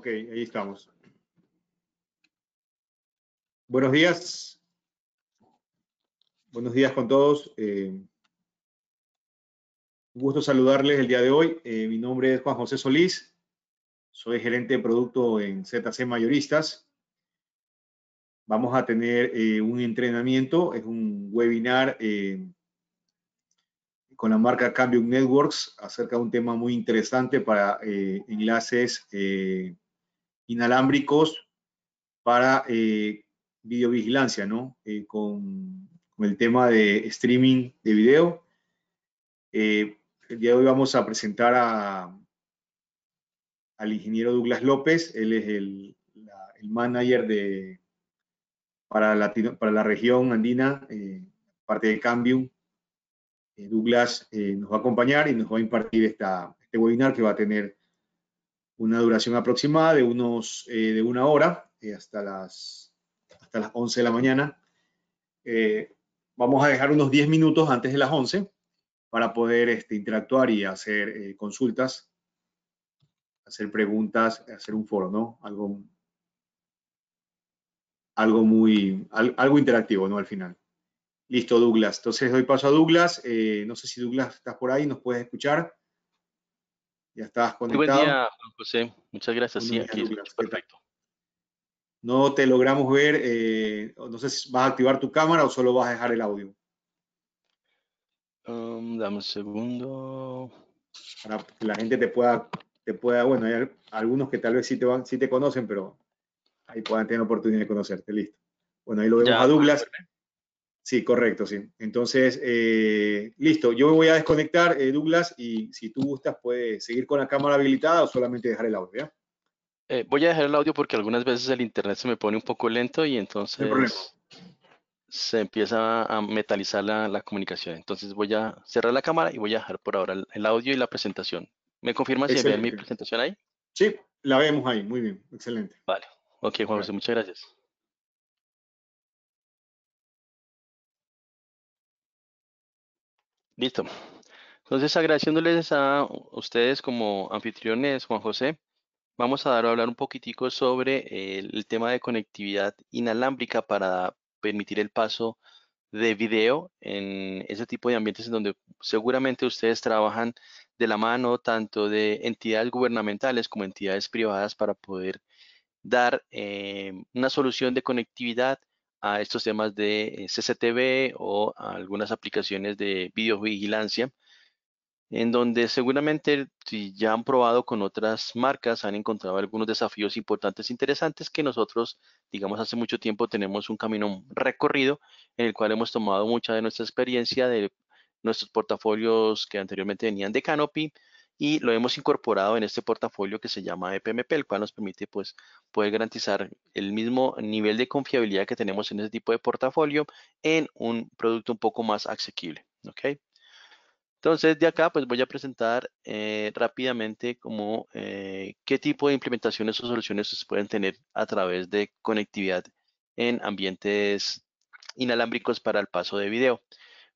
Ok, ahí estamos. Buenos días. Buenos días con todos. Eh, un gusto saludarles el día de hoy. Eh, mi nombre es Juan José Solís. Soy gerente de producto en ZC Mayoristas. Vamos a tener eh, un entrenamiento, es un webinar con la marca Cambium Networks acerca de un tema muy interesante para enlaces inalámbricos para eh, videovigilancia, ¿no? Eh, con, el tema de streaming de video. Eh, el día de hoy vamos a presentar a, al ingeniero Douglas López, él es el, manager de, para, para la región andina, parte de cambio. Douglas nos va a acompañar y nos va a impartir esta, este webinar que va a tener una duración aproximada de unos eh, de una hora eh, hasta, las, hasta las 11 de la mañana. Eh, vamos a dejar unos 10 minutos antes de las 11 para poder este, interactuar y hacer consultas, hacer preguntas, hacer un foro, ¿no? Algo, algo muy, algo interactivo, ¿no? Al final. Listo, Douglas. Entonces doy paso a Douglas. no sé si Douglas estás por ahí, nos puedes escuchar. Ya estabas conectado. Buen día, Juan José. Muchas gracias. sí, aquí perfecto. No te logramos ver. Eh, no sé si vas a activar tu cámara o solo vas a dejar el audio. Um, dame un segundo. Para que la gente te pueda, te pueda, bueno, hay algunos que tal vez sí te, van, sí te conocen, pero ahí puedan tener oportunidad de conocerte. Listo. Bueno, ahí lo vemos a Douglas. Sí, correcto, sí. Entonces, eh, listo, yo me voy a desconectar, eh, Douglas, y si tú gustas, puedes seguir con la cámara habilitada o solamente dejar el audio, ¿ya? Eh, voy a dejar el audio porque algunas veces el internet se me pone un poco lento y entonces se empieza a metalizar la, comunicación. Entonces voy a cerrar la cámara y voy a dejar por ahora el, audio y la presentación. ¿Me confirma si ve mi presentación ahí? Sí, la vemos ahí. Muy bien, excelente. Vale. Ok, Juan José, muchas gracias. Listo. Entonces, agradeciéndoles a ustedes como anfitriones, Juan José, vamos a, dar a hablar un poquitico sobre eh, el, tema de conectividad inalámbrica para permitir el paso de video en ese tipo de ambientes en donde seguramente ustedes trabajan de la mano tanto de entidades gubernamentales como entidades privadas para poder dar eh, una solución de conectividad a estos temas de eh, CCTV o a algunas aplicaciones de videovigilancia, en donde seguramente si ya han probado con otras marcas, han encontrado algunos desafíos importantes, interesantes que nosotros, digamos, hace mucho tiempo tenemos un camino recorrido en el cual hemos tomado mucha de nuestra experiencia de nuestros portafolios que anteriormente venían de Canopy, y lo hemos incorporado en este portafolio que se llama EPMP, el cual nos permite pues, poder garantizar el mismo nivel de confiabilidad que tenemos en ese tipo de portafolio en un producto un poco más asequible. Entonces, de acá pues voy a presentar eh, rápidamente cómo eh, qué tipo de implementaciones o soluciones se pueden tener a través de conectividad en ambientes inalámbricos para el paso de video.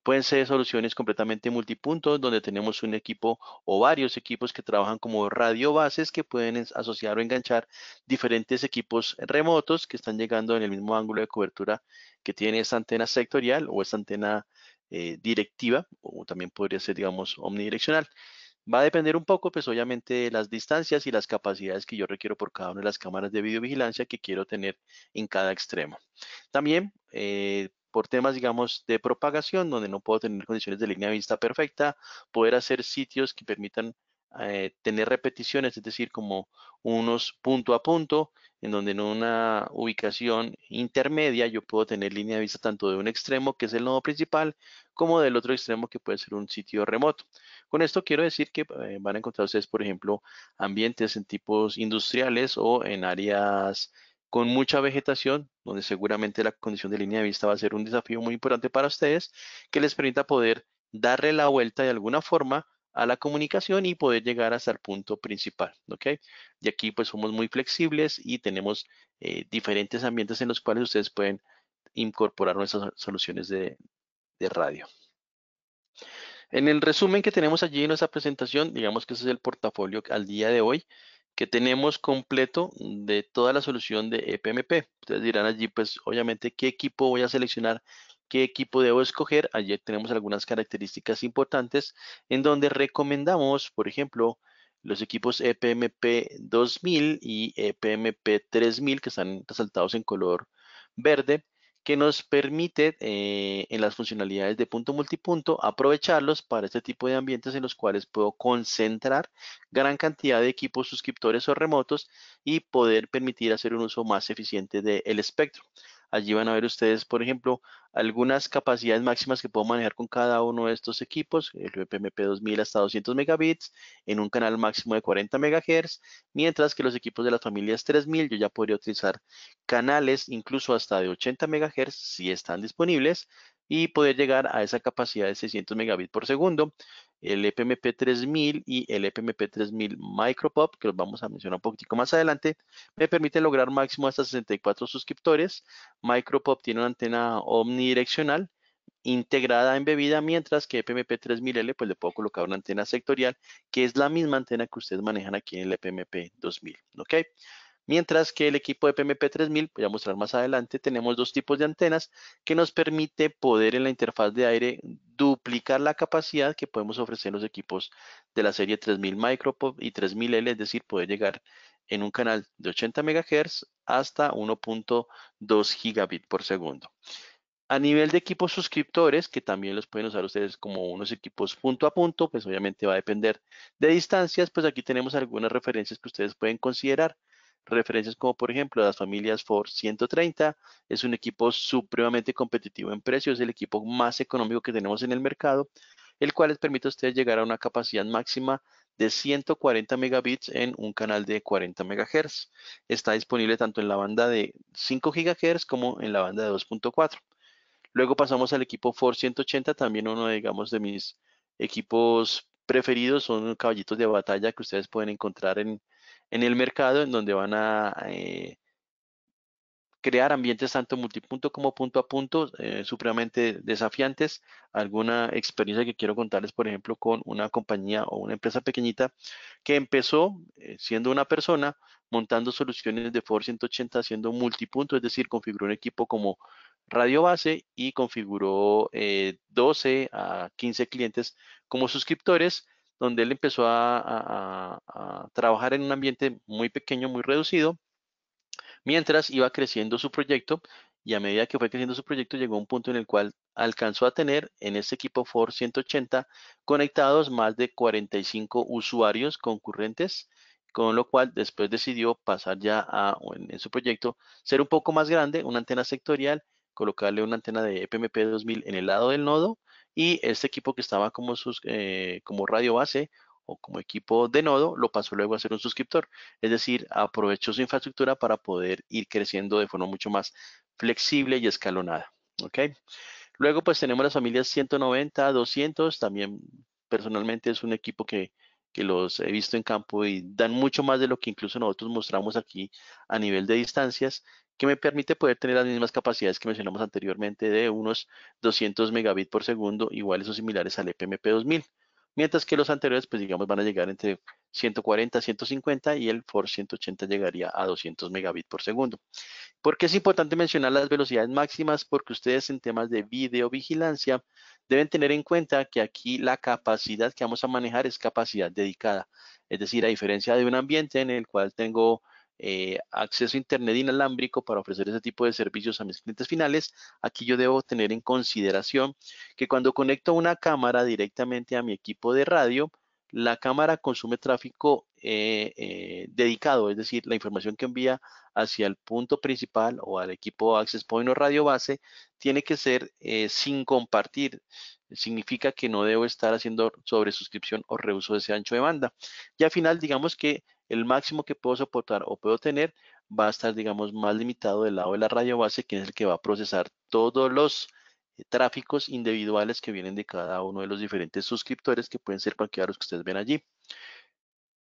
Pueden ser soluciones completamente multipuntos, donde tenemos un equipo o varios equipos que trabajan como radiobases que pueden asociar o enganchar diferentes equipos remotos que están llegando en el mismo ángulo de cobertura que tiene esa antena sectorial o esa antena eh, directiva, o también podría ser, digamos, omnidireccional. Va a depender un poco, pues obviamente, de las distancias y las capacidades que yo requiero por cada una de las cámaras de videovigilancia que quiero tener en cada extremo. También eh, por temas, digamos, de propagación, donde no puedo tener condiciones de línea de vista perfecta, poder hacer sitios que permitan eh, tener repeticiones, es decir, como unos punto a punto, en donde en una ubicación intermedia yo puedo tener línea de vista tanto de un extremo, que es el nodo principal, como del otro extremo, que puede ser un sitio remoto. Con esto quiero decir que eh, van a encontrar ustedes, por ejemplo, ambientes en tipos industriales o en áreas con mucha vegetación, donde seguramente la condición de línea de vista va a ser un desafío muy importante para ustedes, que les permita poder darle la vuelta de alguna forma a la comunicación y poder llegar hasta el punto principal, ¿ok? Y aquí pues somos muy flexibles y tenemos eh, diferentes ambientes en los cuales ustedes pueden incorporar nuestras soluciones de, de radio. En el resumen que tenemos allí en nuestra presentación, digamos que ese es el portafolio al día de hoy que tenemos completo de toda la solución de EPMP. Ustedes dirán allí, pues obviamente, qué equipo voy a seleccionar, qué equipo debo escoger. Allí tenemos algunas características importantes en donde recomendamos, por ejemplo, los equipos EPMP 2000 y EPMP 3000 que están resaltados en color verde que nos permite eh, en las funcionalidades de punto multipunto aprovecharlos para este tipo de ambientes en los cuales puedo concentrar gran cantidad de equipos suscriptores o remotos y poder permitir hacer un uso más eficiente del espectro. Allí van a ver ustedes, por ejemplo, algunas capacidades máximas que puedo manejar con cada uno de estos equipos, el VPMP 2000 hasta 200 megabits, en un canal máximo de 40 megahertz, mientras que los equipos de las familias 3000 yo ya podría utilizar canales incluso hasta de 80 megahertz si están disponibles, y poder llegar a esa capacidad de 600 megabits por segundo. El ePMP 3000 y el ePMP 3000 MicroPop, que los vamos a mencionar un poquito más adelante, me permite lograr máximo hasta 64 suscriptores. MicroPop tiene una antena omnidireccional integrada en bebida, mientras que EPMP 3000L, pues le puedo colocar una antena sectorial, que es la misma antena que ustedes manejan aquí en el EPMP 2000, ¿ok? Mientras que el equipo de PMP3000, voy a mostrar más adelante, tenemos dos tipos de antenas que nos permite poder en la interfaz de aire duplicar la capacidad que podemos ofrecer los equipos de la serie 3000 Micropop y 3000L, es decir, poder llegar en un canal de 80 MHz hasta 1.2 gigabit por segundo. A nivel de equipos suscriptores, que también los pueden usar ustedes como unos equipos punto a punto, pues obviamente va a depender de distancias, pues aquí tenemos algunas referencias que ustedes pueden considerar. Referencias como por ejemplo las familias Ford 130, es un equipo supremamente competitivo en precio, es el equipo más económico que tenemos en el mercado, el cual les permite a ustedes llegar a una capacidad máxima de 140 megabits en un canal de 40 megahertz. Está disponible tanto en la banda de 5 gigahertz como en la banda de 2.4. Luego pasamos al equipo Ford 180, también uno, digamos, de mis equipos preferidos, son caballitos de batalla que ustedes pueden encontrar en en el mercado en donde van a eh, crear ambientes tanto multipunto como punto a punto eh, supremamente desafiantes. Alguna experiencia que quiero contarles, por ejemplo, con una compañía o una empresa pequeñita que empezó eh, siendo una persona montando soluciones de Ford 180 haciendo multipunto, es decir, configuró un equipo como radio base y configuró 12 a 15 clientes como suscriptores donde él empezó a, trabajar en un ambiente muy pequeño, muy reducido, mientras iba creciendo su proyecto y a medida que fue creciendo su proyecto llegó a un punto en el cual alcanzó a tener en este equipo Ford 180 conectados más de 45 usuarios concurrentes, con lo cual después decidió pasar ya a, en, su proyecto, ser un poco más grande, una antena sectorial, colocarle una antena de EPMP 2000 en el lado del nodo y este equipo que estaba como, sus, eh, como radio base o como equipo de nodo, lo pasó luego a ser un suscriptor. Es decir, aprovechó su infraestructura para poder ir creciendo de forma mucho más flexible y escalonada. Luego pues tenemos las familias 190, 200, también personalmente es un equipo que que los he visto en campo y dan mucho más de lo que incluso nosotros mostramos aquí a nivel de distancias, que me permite poder tener las mismas capacidades que mencionamos anteriormente de unos 200 megabits por segundo, iguales o similares al EPMP2000, mientras que los anteriores, pues digamos, van a llegar entre 140, 150 y el FOR 180 llegaría a 200 megabits por segundo. ¿Por qué es importante mencionar las velocidades máximas? Porque ustedes en temas de videovigilancia deben tener en cuenta que aquí la capacidad que vamos a manejar es capacidad dedicada. Es decir, a diferencia de un ambiente en el cual tengo eh, acceso a internet inalámbrico para ofrecer ese tipo de servicios a mis clientes finales, aquí yo debo tener en consideración que cuando conecto una cámara directamente a mi equipo de radio, la cámara consume tráfico eh, eh, dedicado, es decir, la información que envía hacia el punto principal o al equipo Access Point o radio base tiene que ser eh, sin compartir. Significa que no debo estar haciendo sobre suscripción o reuso de ese ancho de banda. Y al final, digamos que el máximo que puedo soportar o puedo tener va a estar, digamos, más limitado del lado de la radio base, que es el que va a procesar todos los tráficos individuales que vienen de cada uno de los diferentes suscriptores que pueden ser panqueados que ustedes ven allí.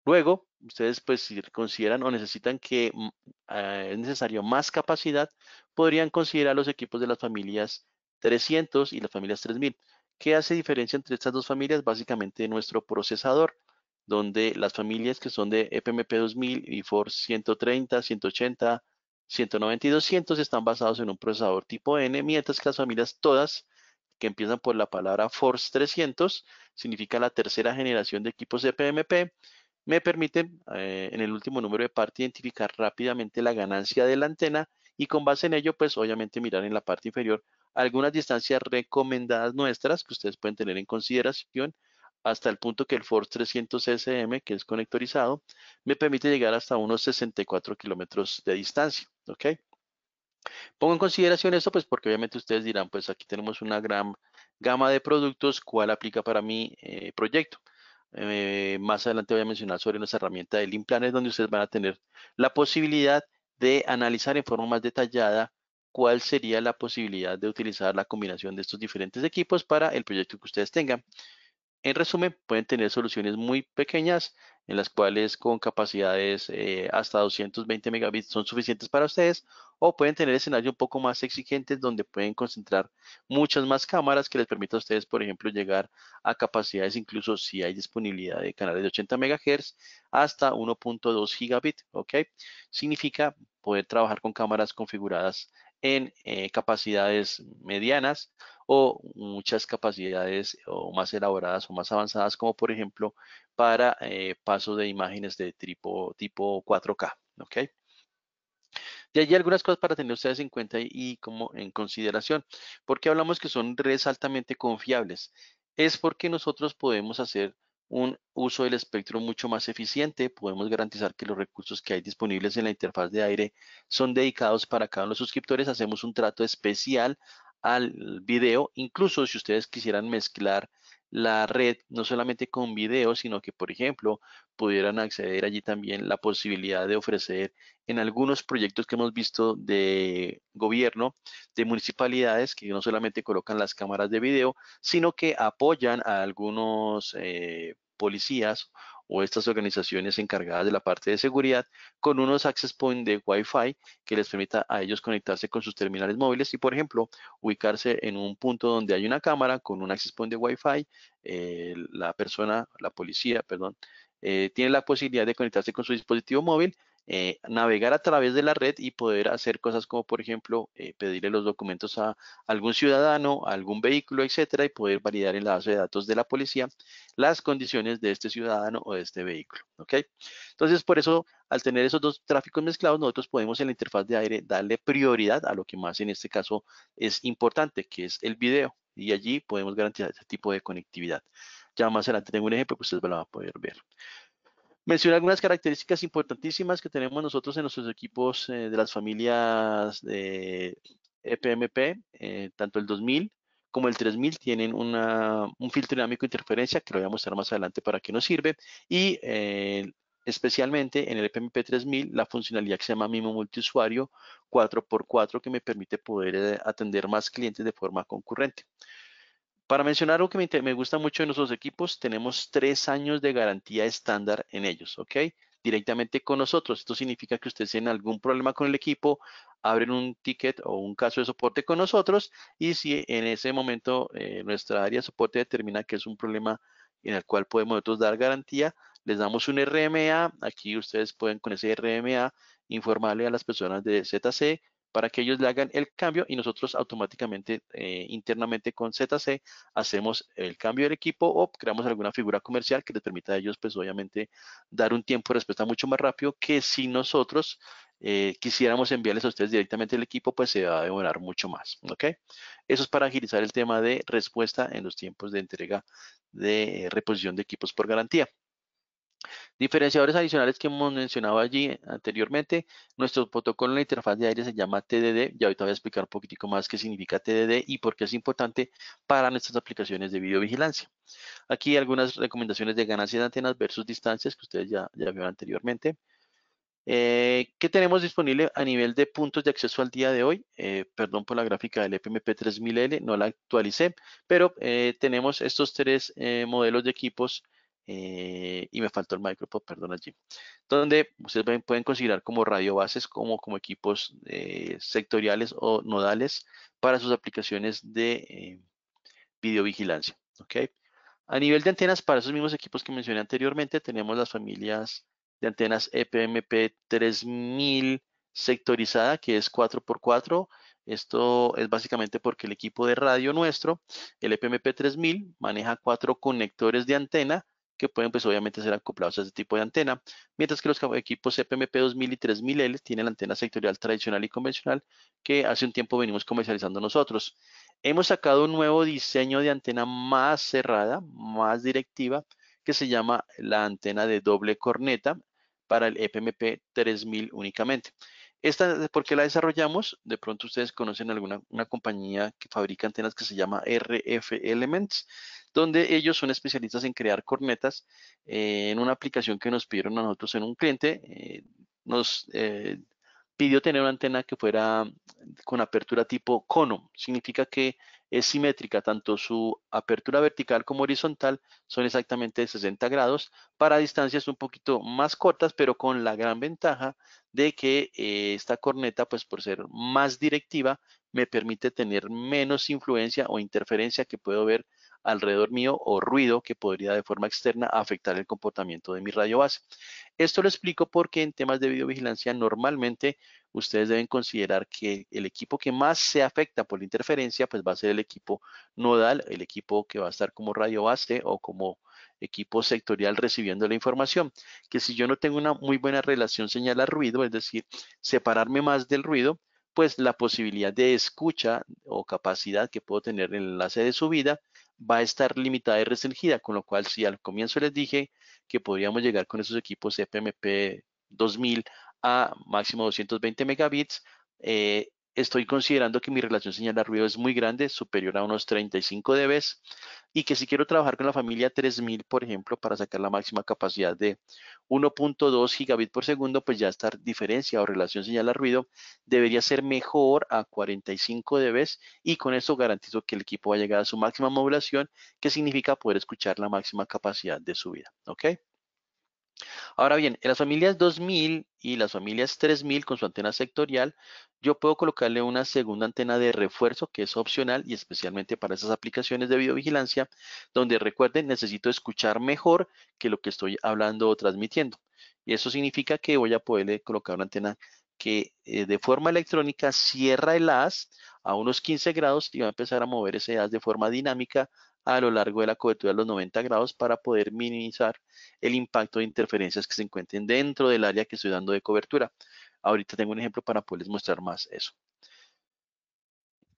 Luego, ustedes pues si consideran o necesitan que mm, ah, es necesario más capacidad, podrían considerar los equipos de las familias 300 y las familias 3000. ¿Qué hace diferencia entre estas dos familias? Básicamente nuestro procesador, donde las familias que son de FMP 2000 y for 130, 180, 190 y 200 están basados en un procesador tipo N, mientras que las familias todas que empiezan por la palabra Force 300, significa la tercera generación de equipos de PMP, me permiten eh, en el último número de parte identificar rápidamente la ganancia de la antena y con base en ello, pues obviamente mirar en la parte inferior algunas distancias recomendadas nuestras que ustedes pueden tener en consideración hasta el punto que el Ford 300 SM, que es conectorizado, me permite llegar hasta unos 64 kilómetros de distancia, ¿ok? Pongo en consideración esto, pues porque obviamente ustedes dirán, pues aquí tenemos una gran gama de productos, ¿cuál aplica para mi eh, proyecto? Eh, más adelante voy a mencionar sobre nuestra herramienta del Planet, donde ustedes van a tener la posibilidad de analizar en forma más detallada cuál sería la posibilidad de utilizar la combinación de estos diferentes equipos para el proyecto que ustedes tengan. En resumen, pueden tener soluciones muy pequeñas en las cuales con capacidades eh, hasta 220 megabits son suficientes para ustedes o pueden tener escenarios un poco más exigentes donde pueden concentrar muchas más cámaras que les permita a ustedes, por ejemplo, llegar a capacidades incluso si hay disponibilidad de canales de 80 megahertz hasta 1.2 gigabit, ¿ok? Significa poder trabajar con cámaras configuradas en eh, capacidades medianas o muchas capacidades o más elaboradas o más avanzadas, como por ejemplo para eh, paso pasos de imágenes de tipo, tipo 4K. De allí algunas cosas para tener ustedes en cuenta y, como en consideración. porque hablamos que son redes altamente confiables? Es porque nosotros podemos hacer un uso del espectro mucho más eficiente, podemos garantizar que los recursos que hay disponibles en la interfaz de aire son dedicados para cada uno de los suscriptores, hacemos un trato especial al video, incluso si ustedes quisieran mezclar la red no solamente con video, sino que, por ejemplo, pudieran acceder allí también la posibilidad de ofrecer en algunos proyectos que hemos visto de gobierno, de municipalidades que no solamente colocan las cámaras de video, sino que apoyan a algunos eh, policías o estas organizaciones encargadas de la parte de seguridad con unos access point de Wi-Fi que les permita a ellos conectarse con sus terminales móviles y, por ejemplo, ubicarse en un punto donde hay una cámara con un access point de Wi-Fi. Eh, la persona, la policía, perdón, eh, tiene la posibilidad de conectarse con su dispositivo móvil eh, navegar a través de la red y poder hacer cosas como, por ejemplo, eh, pedirle los documentos a algún ciudadano, a algún vehículo, etcétera, y poder validar en la base de datos de la policía las condiciones de este ciudadano o de este vehículo. ¿ok? Entonces, por eso, al tener esos dos tráficos mezclados, nosotros podemos en la interfaz de aire darle prioridad a lo que más en este caso es importante, que es el video. Y allí podemos garantizar ese tipo de conectividad. Ya más adelante tengo un ejemplo que ustedes lo van a poder ver. Menciono algunas características importantísimas que tenemos nosotros en nuestros equipos eh, de las familias de EPMP, eh, tanto el 2000 como el 3000 tienen un filtro dinámico de interferencia que lo voy a mostrar más adelante para qué nos sirve y eh, especialmente en el EPMP 3000 la funcionalidad que se llama MIMO multiusuario 4x4 que me permite poder atender más clientes de forma concurrente. Para mencionar algo que me, gusta mucho de nuestros equipos, tenemos tres años de garantía estándar en ellos, ¿ok? Directamente con nosotros. Esto significa que ustedes tienen algún problema con el equipo, abren un ticket o un caso de soporte con nosotros y si en ese momento eh, nuestra área de soporte determina que es un problema en el cual podemos dar garantía, les damos un RMA, aquí ustedes pueden con ese RMA informarle a las personas de ZC para que ellos le hagan el cambio y nosotros automáticamente eh, internamente con ZC hacemos el cambio del equipo o creamos alguna figura comercial que les permita a ellos pues obviamente dar un tiempo de respuesta mucho más rápido que si nosotros eh, quisiéramos enviarles a ustedes directamente el equipo pues se va a demorar mucho más, ¿ok? Eso es para agilizar el tema de respuesta en los tiempos de entrega de reposición de equipos por garantía. Diferenciadores adicionales que hemos mencionado allí anteriormente, nuestro protocolo en la interfaz de aire se llama TDD, y ahorita voy a explicar un poquitico más qué significa TDD y por qué es importante para nuestras aplicaciones de videovigilancia. Aquí algunas recomendaciones de ganancia de antenas versus distancias que ustedes ya, vieron anteriormente. Eh, ¿Qué tenemos disponible a nivel de puntos de acceso al día de hoy? Eh, perdón por la gráfica del fmp 3000L, no la actualicé, pero eh, tenemos estos tres modelos de equipos eh, y me faltó el micropod, perdón allí, donde ustedes pueden considerar como radiobases, como, como equipos eh, sectoriales o nodales para sus aplicaciones de eh, videovigilancia. A nivel de antenas, para esos mismos equipos que mencioné anteriormente, tenemos las familias de antenas EPMP 3000 sectorizada, que es 4x4, esto es básicamente porque el equipo de radio nuestro, el EPMP 3000, maneja cuatro conectores de antena que pueden pues obviamente ser acoplados a este tipo de antena, mientras que los equipos epmp 2000 y 3000L tienen la antena sectorial tradicional y convencional que hace un tiempo venimos comercializando nosotros. Hemos sacado un nuevo diseño de antena más cerrada, más directiva, que se llama la antena de doble corneta para el EPMP 3000 únicamente. Esta, porque la desarrollamos? De pronto ustedes conocen alguna una compañía que fabrica antenas que se llama RF Elements, donde ellos son especialistas en crear cornetas eh, en una aplicación que nos pidieron a nosotros en un cliente. Eh, nos eh, pidió tener una antena que fuera con apertura tipo cono. Significa que es simétrica, tanto su apertura vertical como horizontal son exactamente de 60 grados para distancias un poquito más cortas, pero con la gran ventaja de que eh, esta corneta, pues por ser más directiva, me permite tener menos influencia o interferencia que puedo ver alrededor mío o ruido que podría de forma externa afectar el comportamiento de mi radio base. Esto lo explico porque en temas de videovigilancia normalmente ustedes deben considerar que el equipo que más se afecta por la interferencia pues va a ser el equipo nodal, el equipo que va a estar como radio base o como equipo sectorial recibiendo la información, que si yo no tengo una muy buena relación a ruido es decir, separarme más del ruido, pues la posibilidad de escucha o capacidad que puedo tener en el enlace de subida va a estar limitada y restringida, con lo cual si al comienzo les dije que podríamos llegar con esos equipos FMP 2000 a máximo 220 megabits, eh, estoy considerando que mi relación señal-ruido es muy grande, superior a unos 35 dB, y que si quiero trabajar con la familia 3000, por ejemplo, para sacar la máxima capacidad de 1.2 gigabit por segundo, pues ya esta diferencia o relación señal-ruido debería ser mejor a 45 dB, y con eso garantizo que el equipo va a llegar a su máxima modulación, que significa poder escuchar la máxima capacidad de subida, ¿ok? Ahora bien, en las familias 2000 y las familias 3000 con su antena sectorial, yo puedo colocarle una segunda antena de refuerzo que es opcional y especialmente para esas aplicaciones de videovigilancia, donde recuerden, necesito escuchar mejor que lo que estoy hablando o transmitiendo. Y eso significa que voy a poderle colocar una antena que eh, de forma electrónica cierra el haz a unos 15 grados y va a empezar a mover ese haz de forma dinámica a lo largo de la cobertura de los 90 grados para poder minimizar el impacto de interferencias que se encuentren dentro del área que estoy dando de cobertura. Ahorita tengo un ejemplo para poderles mostrar más eso.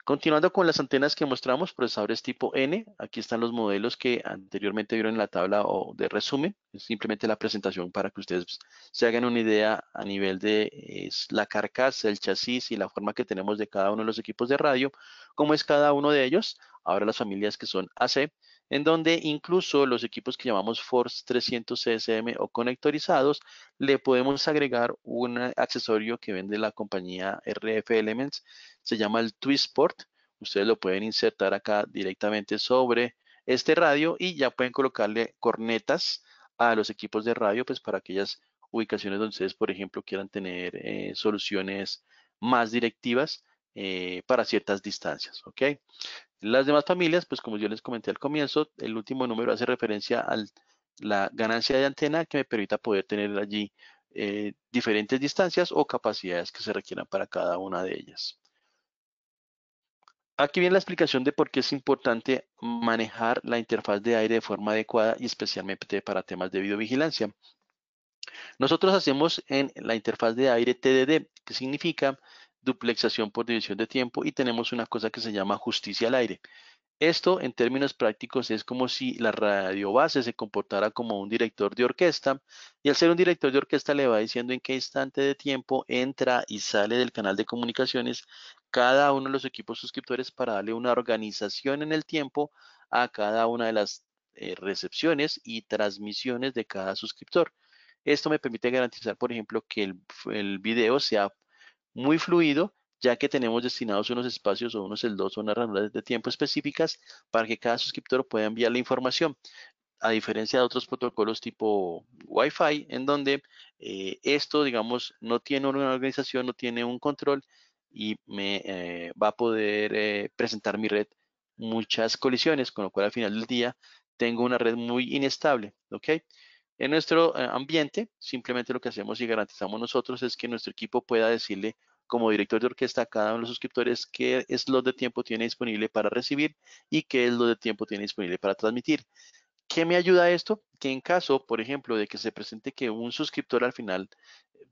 Continuando con las antenas que mostramos, procesadores tipo N, aquí están los modelos que anteriormente vieron en la tabla o de resumen, es simplemente la presentación para que ustedes se hagan una idea a nivel de la carcasa, el chasis y la forma que tenemos de cada uno de los equipos de radio, cómo es cada uno de ellos, ahora las familias que son AC, en donde incluso los equipos que llamamos Force 300 CSM o conectorizados, le podemos agregar un accesorio que vende la compañía RF Elements, se llama el Twistport, ustedes lo pueden insertar acá directamente sobre este radio y ya pueden colocarle cornetas a los equipos de radio, pues para aquellas ubicaciones donde ustedes, por ejemplo, quieran tener eh, soluciones más directivas eh, para ciertas distancias, ¿ok? Las demás familias, pues como yo les comenté al comienzo, el último número hace referencia a la ganancia de antena que me permita poder tener allí eh, diferentes distancias o capacidades que se requieran para cada una de ellas. Aquí viene la explicación de por qué es importante manejar la interfaz de aire de forma adecuada y especialmente para temas de videovigilancia. Nosotros hacemos en la interfaz de aire TDD, que significa duplexación por división de tiempo y tenemos una cosa que se llama justicia al aire. Esto en términos prácticos es como si la radio base se comportara como un director de orquesta y al ser un director de orquesta le va diciendo en qué instante de tiempo entra y sale del canal de comunicaciones cada uno de los equipos suscriptores para darle una organización en el tiempo a cada una de las eh, recepciones y transmisiones de cada suscriptor. Esto me permite garantizar, por ejemplo, que el, el video sea muy fluido, ya que tenemos destinados unos espacios o unos celdos o unas ranuras de tiempo específicas para que cada suscriptor pueda enviar la información. A diferencia de otros protocolos tipo Wi-Fi, en donde eh, esto, digamos, no tiene una organización, no tiene un control y me eh, va a poder eh, presentar mi red muchas colisiones, con lo cual al final del día tengo una red muy inestable, ¿ok? En nuestro eh, ambiente, simplemente lo que hacemos y garantizamos nosotros es que nuestro equipo pueda decirle como director de orquesta a cada uno de los suscriptores qué lo de tiempo tiene disponible para recibir y qué es lo de tiempo tiene disponible para transmitir. ¿Qué me ayuda esto? Que en caso, por ejemplo, de que se presente que un suscriptor al final,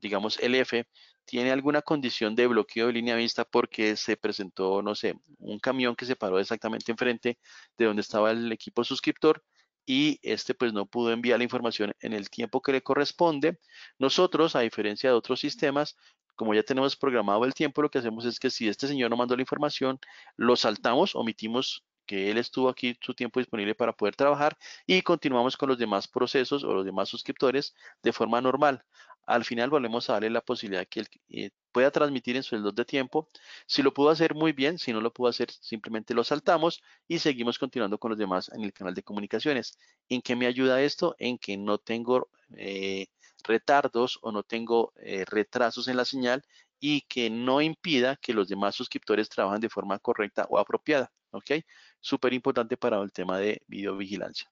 digamos el F, tiene alguna condición de bloqueo de línea vista porque se presentó, no sé, un camión que se paró exactamente enfrente de donde estaba el equipo suscriptor, y este pues no pudo enviar la información en el tiempo que le corresponde. Nosotros, a diferencia de otros sistemas, como ya tenemos programado el tiempo, lo que hacemos es que si este señor no mandó la información, lo saltamos, omitimos que él estuvo aquí su tiempo disponible para poder trabajar y continuamos con los demás procesos o los demás suscriptores de forma normal al final volvemos a darle la posibilidad que él eh, pueda transmitir en sueldos de tiempo. Si lo pudo hacer muy bien, si no lo pudo hacer, simplemente lo saltamos y seguimos continuando con los demás en el canal de comunicaciones. ¿En qué me ayuda esto? En que no tengo eh, retardos o no tengo eh, retrasos en la señal y que no impida que los demás suscriptores trabajen de forma correcta o apropiada. ¿Ok? Súper importante para el tema de videovigilancia.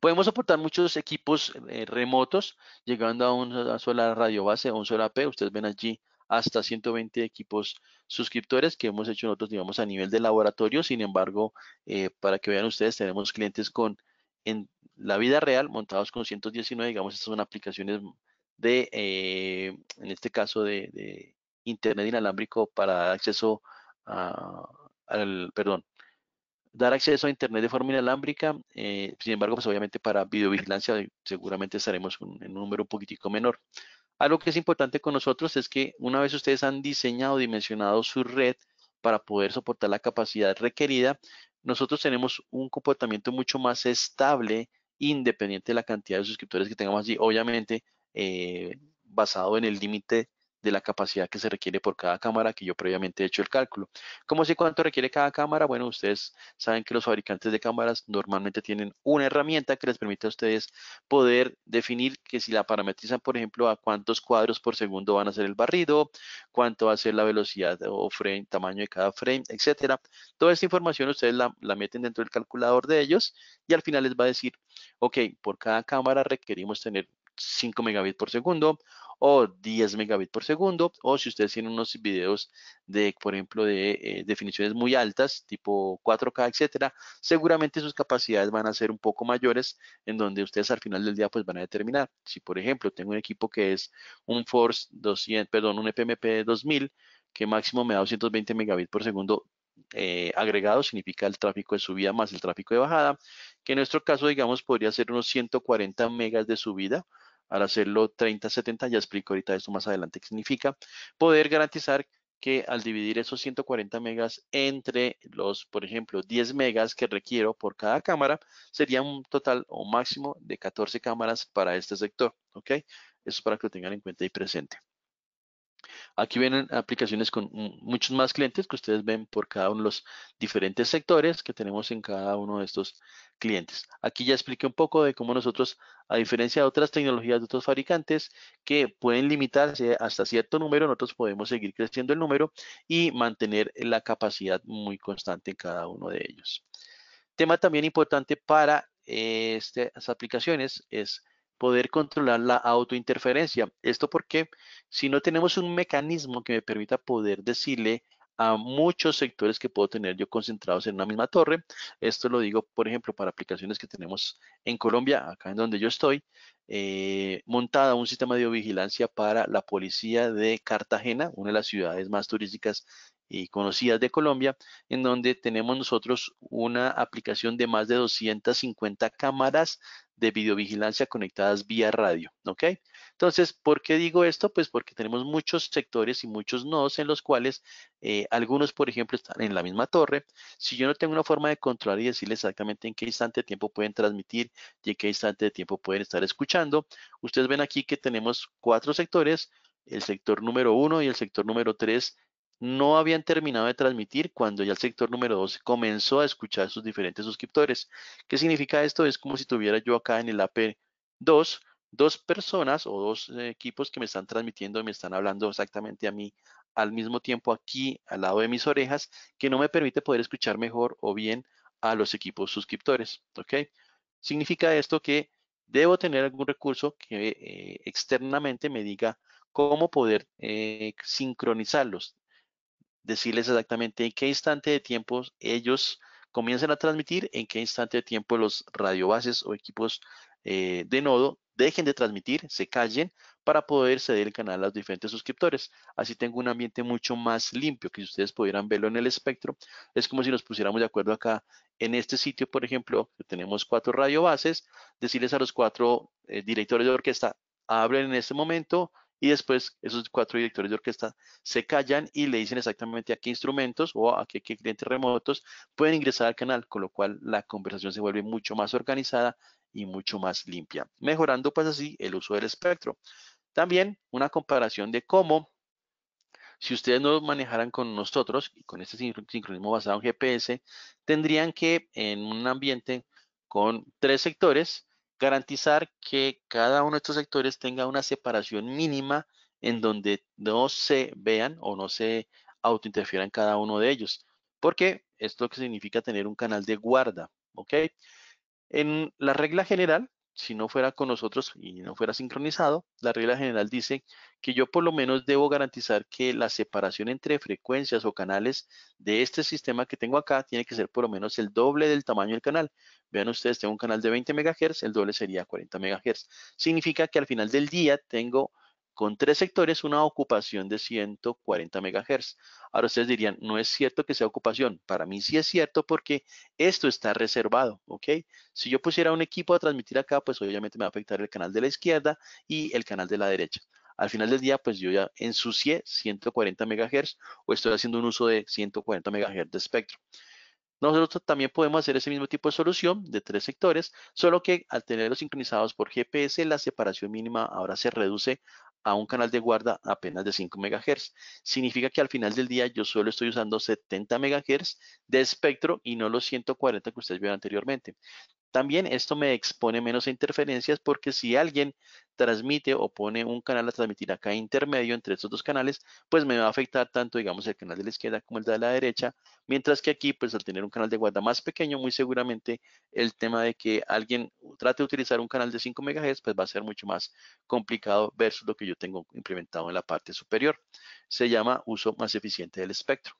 Podemos aportar muchos equipos eh, remotos, llegando a una sola radio base o un sola AP. Ustedes ven allí hasta 120 equipos suscriptores que hemos hecho nosotros, digamos, a nivel de laboratorio. Sin embargo, eh, para que vean ustedes, tenemos clientes con, en la vida real, montados con 119, digamos, estas son aplicaciones de, eh, en este caso, de, Internet inalámbrico para dar acceso al, perdón, dar acceso a Internet de forma inalámbrica. Eh, sin embargo, pues obviamente para videovigilancia eh, seguramente estaremos en un número un poquitico menor. Algo que es importante con nosotros es que una vez ustedes han diseñado, dimensionado su red para poder soportar la capacidad requerida, nosotros tenemos un comportamiento mucho más estable, independiente de la cantidad de suscriptores que tengamos allí, obviamente eh, basado en el límite de la capacidad que se requiere por cada cámara que yo previamente he hecho el cálculo. ¿Cómo sé cuánto requiere cada cámara? Bueno, ustedes saben que los fabricantes de cámaras normalmente tienen una herramienta que les permite a ustedes poder definir que si la parametrizan, por ejemplo, a cuántos cuadros por segundo van a ser el barrido, cuánto va a ser la velocidad o frame, tamaño de cada frame, etcétera. Toda esta información ustedes la, la meten dentro del calculador de ellos y al final les va a decir, ok, por cada cámara requerimos tener 5 megabits por segundo o 10 megabits por segundo o si ustedes tienen unos videos de por ejemplo de eh, definiciones muy altas tipo 4K etcétera seguramente sus capacidades van a ser un poco mayores en donde ustedes al final del día pues van a determinar si por ejemplo tengo un equipo que es un Force 200 perdón un FMP 2000 que máximo me da 220 megabits por segundo eh, agregado significa el tráfico de subida más el tráfico de bajada, que en nuestro caso, digamos, podría ser unos 140 megas de subida, al hacerlo 30-70, ya explico ahorita esto más adelante qué significa, poder garantizar que al dividir esos 140 megas entre los, por ejemplo, 10 megas que requiero por cada cámara, sería un total o máximo de 14 cámaras para este sector, ¿ok? Eso es para que lo tengan en cuenta y presente. Aquí vienen aplicaciones con muchos más clientes que ustedes ven por cada uno de los diferentes sectores que tenemos en cada uno de estos clientes. Aquí ya expliqué un poco de cómo nosotros, a diferencia de otras tecnologías de otros fabricantes que pueden limitarse hasta cierto número, nosotros podemos seguir creciendo el número y mantener la capacidad muy constante en cada uno de ellos. Tema también importante para eh, estas aplicaciones es poder controlar la autointerferencia. Esto porque si no tenemos un mecanismo que me permita poder decirle a muchos sectores que puedo tener yo concentrados en una misma torre. Esto lo digo, por ejemplo, para aplicaciones que tenemos en Colombia, acá en donde yo estoy, eh, montada un sistema de vigilancia para la policía de Cartagena, una de las ciudades más turísticas y conocidas de Colombia, en donde tenemos nosotros una aplicación de más de 250 cámaras de videovigilancia conectadas vía radio, ¿ok? Entonces, ¿por qué digo esto? Pues porque tenemos muchos sectores y muchos nodos en los cuales eh, algunos, por ejemplo, están en la misma torre. Si yo no tengo una forma de controlar y decirle exactamente en qué instante de tiempo pueden transmitir y en qué instante de tiempo pueden estar escuchando, ustedes ven aquí que tenemos cuatro sectores, el sector número uno y el sector número tres no habían terminado de transmitir cuando ya el sector número 12 comenzó a escuchar a sus diferentes suscriptores. ¿Qué significa esto? Es como si tuviera yo acá en el AP2 dos personas o dos eh, equipos que me están transmitiendo y me están hablando exactamente a mí al mismo tiempo aquí al lado de mis orejas que no me permite poder escuchar mejor o bien a los equipos suscriptores. ¿ok? Significa esto que debo tener algún recurso que eh, externamente me diga cómo poder eh, sincronizarlos decirles exactamente en qué instante de tiempo ellos comienzan a transmitir, en qué instante de tiempo los radiobases o equipos eh, de nodo dejen de transmitir, se callen para poder ceder el canal a los diferentes suscriptores. Así tengo un ambiente mucho más limpio que si ustedes pudieran verlo en el espectro. Es como si nos pusiéramos de acuerdo acá en este sitio, por ejemplo, que tenemos cuatro radiobases, decirles a los cuatro eh, directores de orquesta, hablen en este momento, y después esos cuatro directores de orquesta se callan y le dicen exactamente a qué instrumentos o a qué, clientes remotos pueden ingresar al canal, con lo cual la conversación se vuelve mucho más organizada y mucho más limpia, mejorando pues así el uso del espectro. También una comparación de cómo si ustedes no manejaran con nosotros, y con este sincronismo basado en GPS, tendrían que en un ambiente con tres sectores garantizar que cada uno de estos sectores tenga una separación mínima en donde no se vean o no se autointerfieran cada uno de ellos, porque esto que significa tener un canal de guarda, En la regla general, si no fuera con nosotros y no fuera sincronizado, la regla general dice que yo por lo menos debo garantizar que la separación entre frecuencias o canales de este sistema que tengo acá tiene que ser por lo menos el doble del tamaño del canal. Vean ustedes, tengo un canal de 20 MHz, el doble sería 40 MHz. Significa que al final del día tengo con tres sectores, una ocupación de 140 MHz. Ahora ustedes dirían, no es cierto que sea ocupación. Para mí sí es cierto porque esto está reservado, ¿ok? Si yo pusiera un equipo a transmitir acá, pues obviamente me va a afectar el canal de la izquierda y el canal de la derecha. Al final del día, pues yo ya ensucié 140 MHz o estoy haciendo un uso de 140 MHz de espectro. Nosotros también podemos hacer ese mismo tipo de solución de tres sectores, solo que al tenerlos sincronizados por GPS, la separación mínima ahora se reduce a un canal de guarda apenas de 5 MHz. Significa que al final del día yo solo estoy usando 70 MHz de espectro y no los 140 que ustedes vieron anteriormente. También esto me expone menos a interferencias porque si alguien transmite o pone un canal a transmitir acá intermedio entre estos dos canales, pues me va a afectar tanto, digamos, el canal de la izquierda como el de la derecha, mientras que aquí, pues al tener un canal de guarda más pequeño, muy seguramente el tema de que alguien trate de utilizar un canal de 5 MHz, pues va a ser mucho más complicado versus lo que yo tengo implementado en la parte superior. Se llama uso más eficiente del espectro.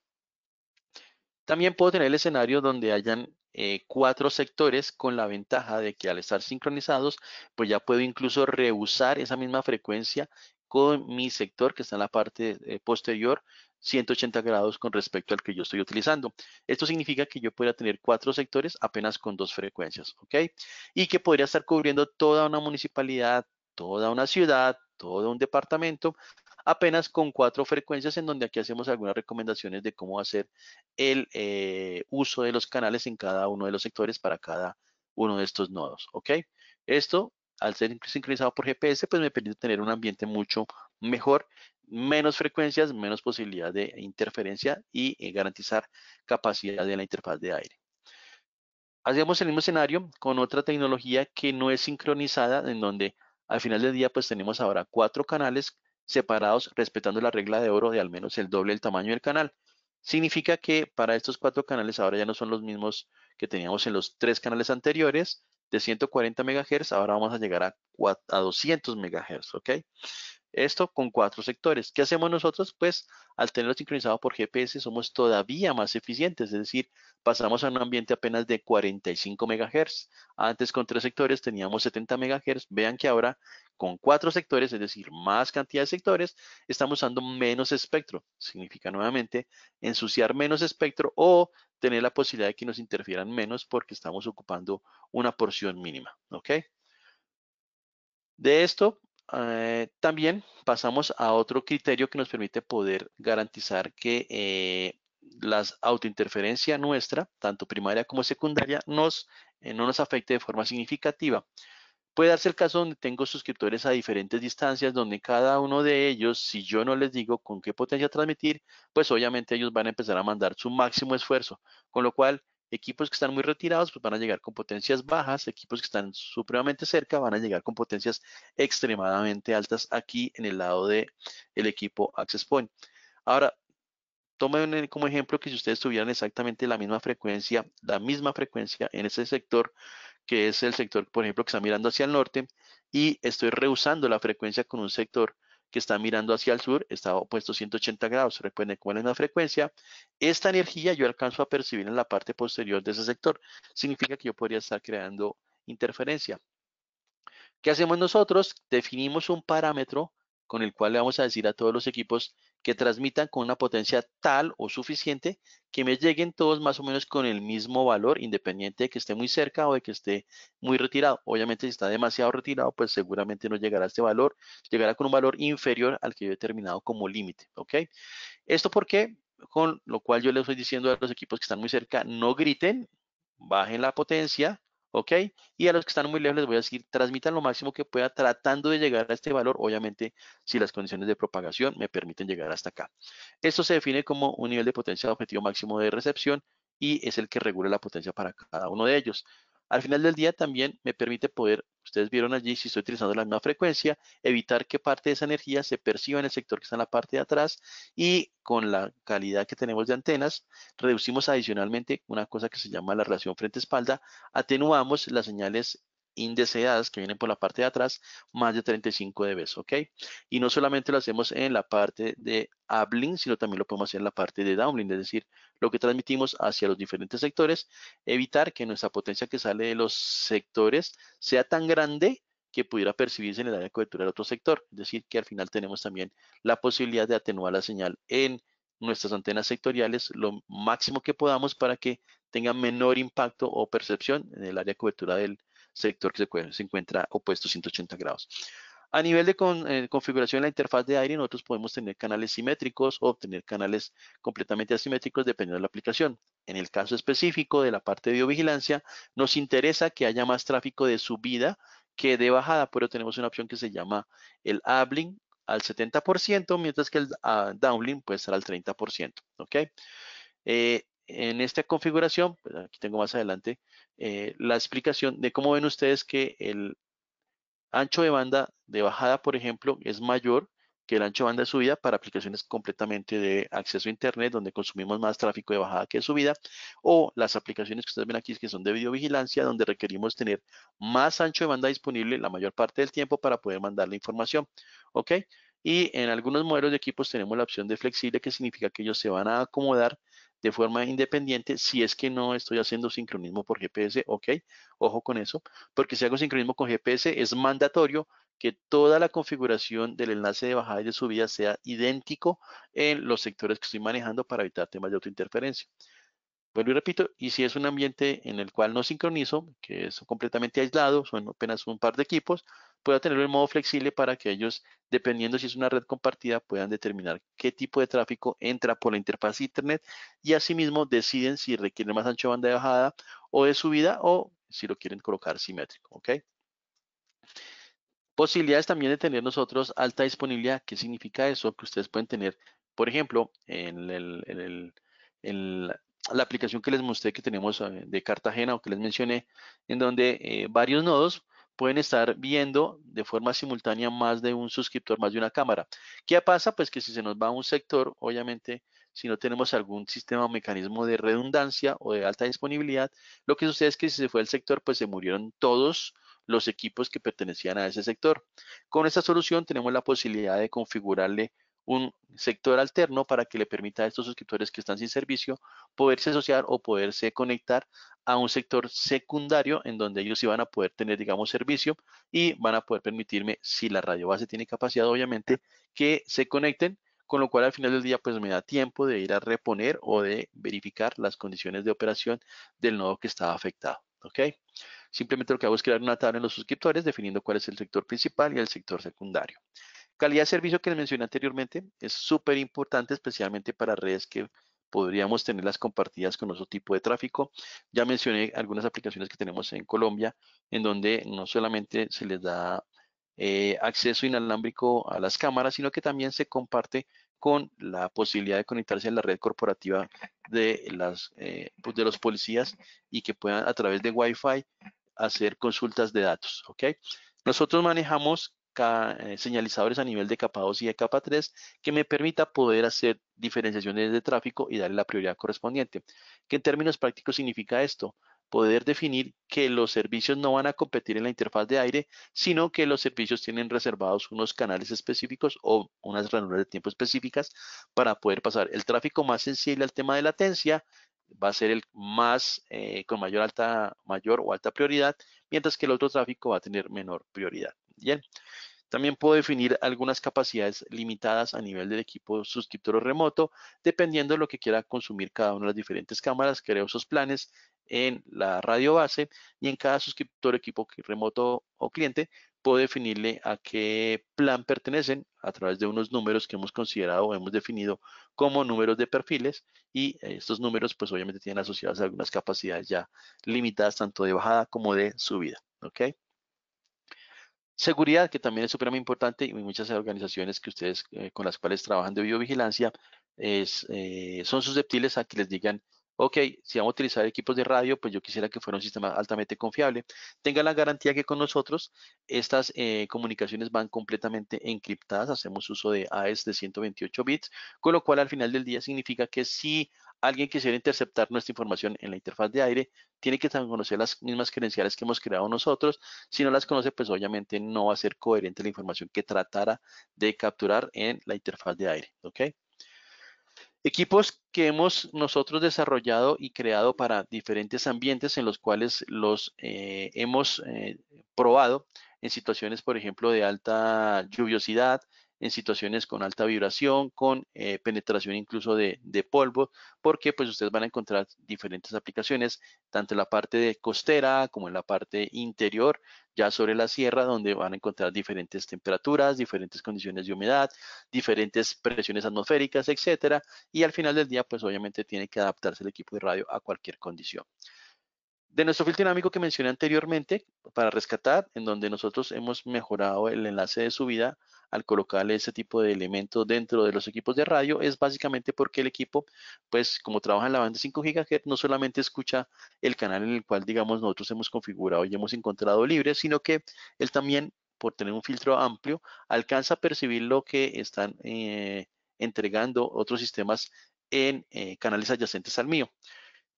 También puedo tener el escenario donde hayan eh, cuatro sectores con la ventaja de que al estar sincronizados, pues ya puedo incluso reusar esa misma frecuencia con mi sector que está en la parte eh, posterior 180 grados con respecto al que yo estoy utilizando. Esto significa que yo podría tener cuatro sectores apenas con dos frecuencias, ¿ok? Y que podría estar cubriendo toda una municipalidad, toda una ciudad, todo un departamento apenas con cuatro frecuencias en donde aquí hacemos algunas recomendaciones de cómo hacer el eh, uso de los canales en cada uno de los sectores para cada uno de estos nodos, ¿ok? Esto, al ser sincronizado por GPS, pues me permite tener un ambiente mucho mejor, menos frecuencias, menos posibilidad de interferencia y eh, garantizar capacidad de la interfaz de aire. Hacemos el mismo escenario con otra tecnología que no es sincronizada, en donde al final del día pues tenemos ahora cuatro canales separados respetando la regla de oro de al menos el doble del tamaño del canal. Significa que para estos cuatro canales ahora ya no son los mismos que teníamos en los tres canales anteriores de 140 MHz, ahora vamos a llegar a, a 200 MHz, ¿ok? Esto con cuatro sectores. ¿Qué hacemos nosotros? Pues al tenerlo sincronizado por GPS somos todavía más eficientes, es decir, pasamos a un ambiente apenas de 45 MHz. Antes con tres sectores teníamos 70 MHz. Vean que ahora con cuatro sectores, es decir, más cantidad de sectores, estamos usando menos espectro. Significa nuevamente ensuciar menos espectro o tener la posibilidad de que nos interfieran menos porque estamos ocupando una porción mínima. ¿Ok? De esto eh, también pasamos a otro criterio que nos permite poder garantizar que eh, la autointerferencia nuestra, tanto primaria como secundaria, nos, eh, no nos afecte de forma significativa. Puede darse el caso donde tengo suscriptores a diferentes distancias, donde cada uno de ellos, si yo no les digo con qué potencia transmitir, pues obviamente ellos van a empezar a mandar su máximo esfuerzo, con lo cual Equipos que están muy retirados pues van a llegar con potencias bajas, equipos que están supremamente cerca van a llegar con potencias extremadamente altas aquí en el lado del el equipo Access Point. Ahora, tomen como ejemplo que si ustedes tuvieran exactamente la misma frecuencia, la misma frecuencia en ese sector, que es el sector, por ejemplo, que está mirando hacia el norte, y estoy rehusando la frecuencia con un sector que está mirando hacia el sur, está opuesto 180 grados, recuerden cuál es la frecuencia, esta energía yo alcanzo a percibir en la parte posterior de ese sector, significa que yo podría estar creando interferencia. ¿Qué hacemos nosotros? Definimos un parámetro con el cual le vamos a decir a todos los equipos que transmitan con una potencia tal o suficiente que me lleguen todos más o menos con el mismo valor, independiente de que esté muy cerca o de que esté muy retirado. Obviamente, si está demasiado retirado, pues seguramente no llegará a este valor, llegará con un valor inferior al que yo he determinado como límite, ¿ok? Esto porque, con lo cual yo les estoy diciendo a los equipos que están muy cerca, no griten, bajen la potencia, y a los que están muy lejos les voy a decir, transmitan lo máximo que pueda tratando de llegar a este valor, obviamente si las condiciones de propagación me permiten llegar hasta acá. Esto se define como un nivel de potencia de objetivo máximo de recepción y es el que regula la potencia para cada uno de ellos. Al final del día también me permite poder, ustedes vieron allí, si estoy utilizando la misma frecuencia, evitar que parte de esa energía se perciba en el sector que está en la parte de atrás y con la calidad que tenemos de antenas, reducimos adicionalmente una cosa que se llama la relación frente-espalda, atenuamos las señales indeseadas que vienen por la parte de atrás más de 35 dB, ¿ok? Y no solamente lo hacemos en la parte de uplink, sino también lo podemos hacer en la parte de downlink, es decir, lo que transmitimos hacia los diferentes sectores, evitar que nuestra potencia que sale de los sectores sea tan grande que pudiera percibirse en el área de cobertura del otro sector, es decir, que al final tenemos también la posibilidad de atenuar la señal en nuestras antenas sectoriales lo máximo que podamos para que tenga menor impacto o percepción en el área de cobertura del, sector que se, encuentra opuesto 180 grados. A nivel de eh, configuración de la interfaz de aire, nosotros podemos tener canales simétricos o obtener canales completamente asimétricos dependiendo de la aplicación. En el caso específico de la parte de biovigilancia, nos interesa que haya más tráfico de subida que de bajada, pero tenemos una opción que se llama el uplink al 70%, mientras que el ah, downlink puede ser al 30%. ¿ok? Eh, en esta configuración, pues, aquí tengo más adelante, eh, la explicación de cómo ven ustedes que el ancho de banda de bajada, por ejemplo, es mayor que el ancho de banda de subida para aplicaciones completamente de acceso a Internet, donde consumimos más tráfico de bajada que de subida, o las aplicaciones que ustedes ven aquí, que son de videovigilancia, donde requerimos tener más ancho de banda disponible la mayor parte del tiempo para poder mandar la información. ¿Ok? Y en algunos modelos de equipos tenemos la opción de flexible, que significa que ellos se van a acomodar de forma independiente si es que no estoy haciendo sincronismo por GPS, ok, ojo con eso, porque si hago sincronismo con GPS es mandatorio que toda la configuración del enlace de bajada y de subida sea idéntico en los sectores que estoy manejando para evitar temas de autointerferencia. Vuelvo y repito, y si es un ambiente en el cual no sincronizo, que es completamente aislado, son apenas un par de equipos, pueda tenerlo en modo flexible para que ellos, dependiendo si es una red compartida, puedan determinar qué tipo de tráfico entra por la interfaz Internet y asimismo deciden si requieren más ancho de banda de bajada o de subida o si lo quieren colocar simétrico. Posibilidades también de tener nosotros alta disponibilidad. ¿Qué significa eso? Que ustedes pueden tener, por ejemplo, en, la, aplicación que les mostré que tenemos eh, de Cartagena o que les mencioné, en donde eh, varios nodos pueden estar viendo de forma simultánea más de un suscriptor, más de una cámara. ¿Qué pasa? Pues que si se nos va a un sector, obviamente, si no tenemos algún sistema o mecanismo de redundancia o de alta disponibilidad, lo que sucede es que si se fue el sector, pues se murieron todos los equipos que pertenecían a ese sector. Con esta solución tenemos la posibilidad de configurarle un sector alterno para que le permita a estos suscriptores que están sin servicio poderse asociar o poderse conectar a un sector secundario en donde ellos sí van a poder tener, digamos, servicio y van a poder permitirme, si la radio base tiene capacidad, obviamente, que se conecten, con lo cual al final del día pues me da tiempo de ir a reponer o de verificar las condiciones de operación del nodo que estaba afectado. ¿ok? Simplemente lo que hago es crear una tabla en los suscriptores definiendo cuál es el sector principal y el sector secundario. Calidad de servicio que les mencioné anteriormente es súper importante, especialmente para redes que podríamos tenerlas compartidas con otro tipo de tráfico. Ya mencioné algunas aplicaciones que tenemos en Colombia, en donde no solamente se les da eh, acceso inalámbrico a las cámaras, sino que también se comparte con la posibilidad de conectarse a la red corporativa de, las, eh, pues, los policías y que puedan a través de Wi-Fi hacer consultas de datos. Nosotros manejamos eh, señalizadores a nivel de capa 2 y de capa 3 que me permita poder hacer diferenciaciones de tráfico y darle la prioridad correspondiente. ¿Qué en términos prácticos significa esto? Poder definir que los servicios no van a competir en la interfaz de aire, sino que los servicios tienen reservados unos canales específicos o unas ranuras de tiempo específicas para poder pasar el tráfico más sensible al tema de latencia, va a ser el más eh, con mayor alta mayor o alta prioridad, mientras que el otro tráfico va a tener menor prioridad. También puedo definir algunas capacidades limitadas a nivel del equipo suscriptor remoto, dependiendo de lo que quiera consumir cada una de las diferentes cámaras. Creo esos planes en la radio base y en cada suscriptor, equipo remoto o cliente, puedo definirle a qué plan pertenecen a través de unos números que hemos considerado o hemos definido como números de perfiles y estos números pues obviamente tienen asociadas algunas capacidades ya limitadas tanto de bajada como de subida. ¿ok? Seguridad, que también es supremamente importante y muchas organizaciones que ustedes eh, con las cuales trabajan de biovigilancia eh, son susceptibles a que les digan, ok, si vamos a utilizar equipos de radio, pues yo quisiera que fuera un sistema altamente confiable. Tenga la garantía que con nosotros estas eh, comunicaciones van completamente encriptadas, hacemos uso de AES de 128 bits, con lo cual al final del día significa que si alguien quisiera interceptar nuestra información en la interfaz de aire, tiene que conocer las mismas credenciales que hemos creado nosotros. Si no las conoce, pues obviamente no va a ser coherente la información que tratara de capturar en la interfaz de aire. Equipos que hemos nosotros desarrollado y creado para diferentes ambientes en los cuales los eh, hemos eh, probado en situaciones, por ejemplo, de alta lluviosidad, en situaciones con alta vibración, con eh, penetración incluso de, polvo, porque pues ustedes van a encontrar diferentes aplicaciones, tanto en la parte costera como en la parte interior, ya sobre la sierra, donde van a encontrar diferentes temperaturas, diferentes condiciones de humedad, diferentes presiones atmosféricas, etcétera, y al final del día, pues obviamente tiene que adaptarse el equipo de radio a cualquier condición de nuestro filtro dinámico que mencioné anteriormente para rescatar, en donde nosotros hemos mejorado el enlace de subida al colocarle ese tipo de elementos dentro de los equipos de radio es básicamente porque el equipo, pues como trabaja en la banda 5 GHz, no solamente escucha el canal en el cual, digamos, nosotros hemos configurado y hemos encontrado libre, sino que él también, por tener un filtro amplio, alcanza a percibir lo que están eh, entregando otros sistemas en eh, canales adyacentes al mío.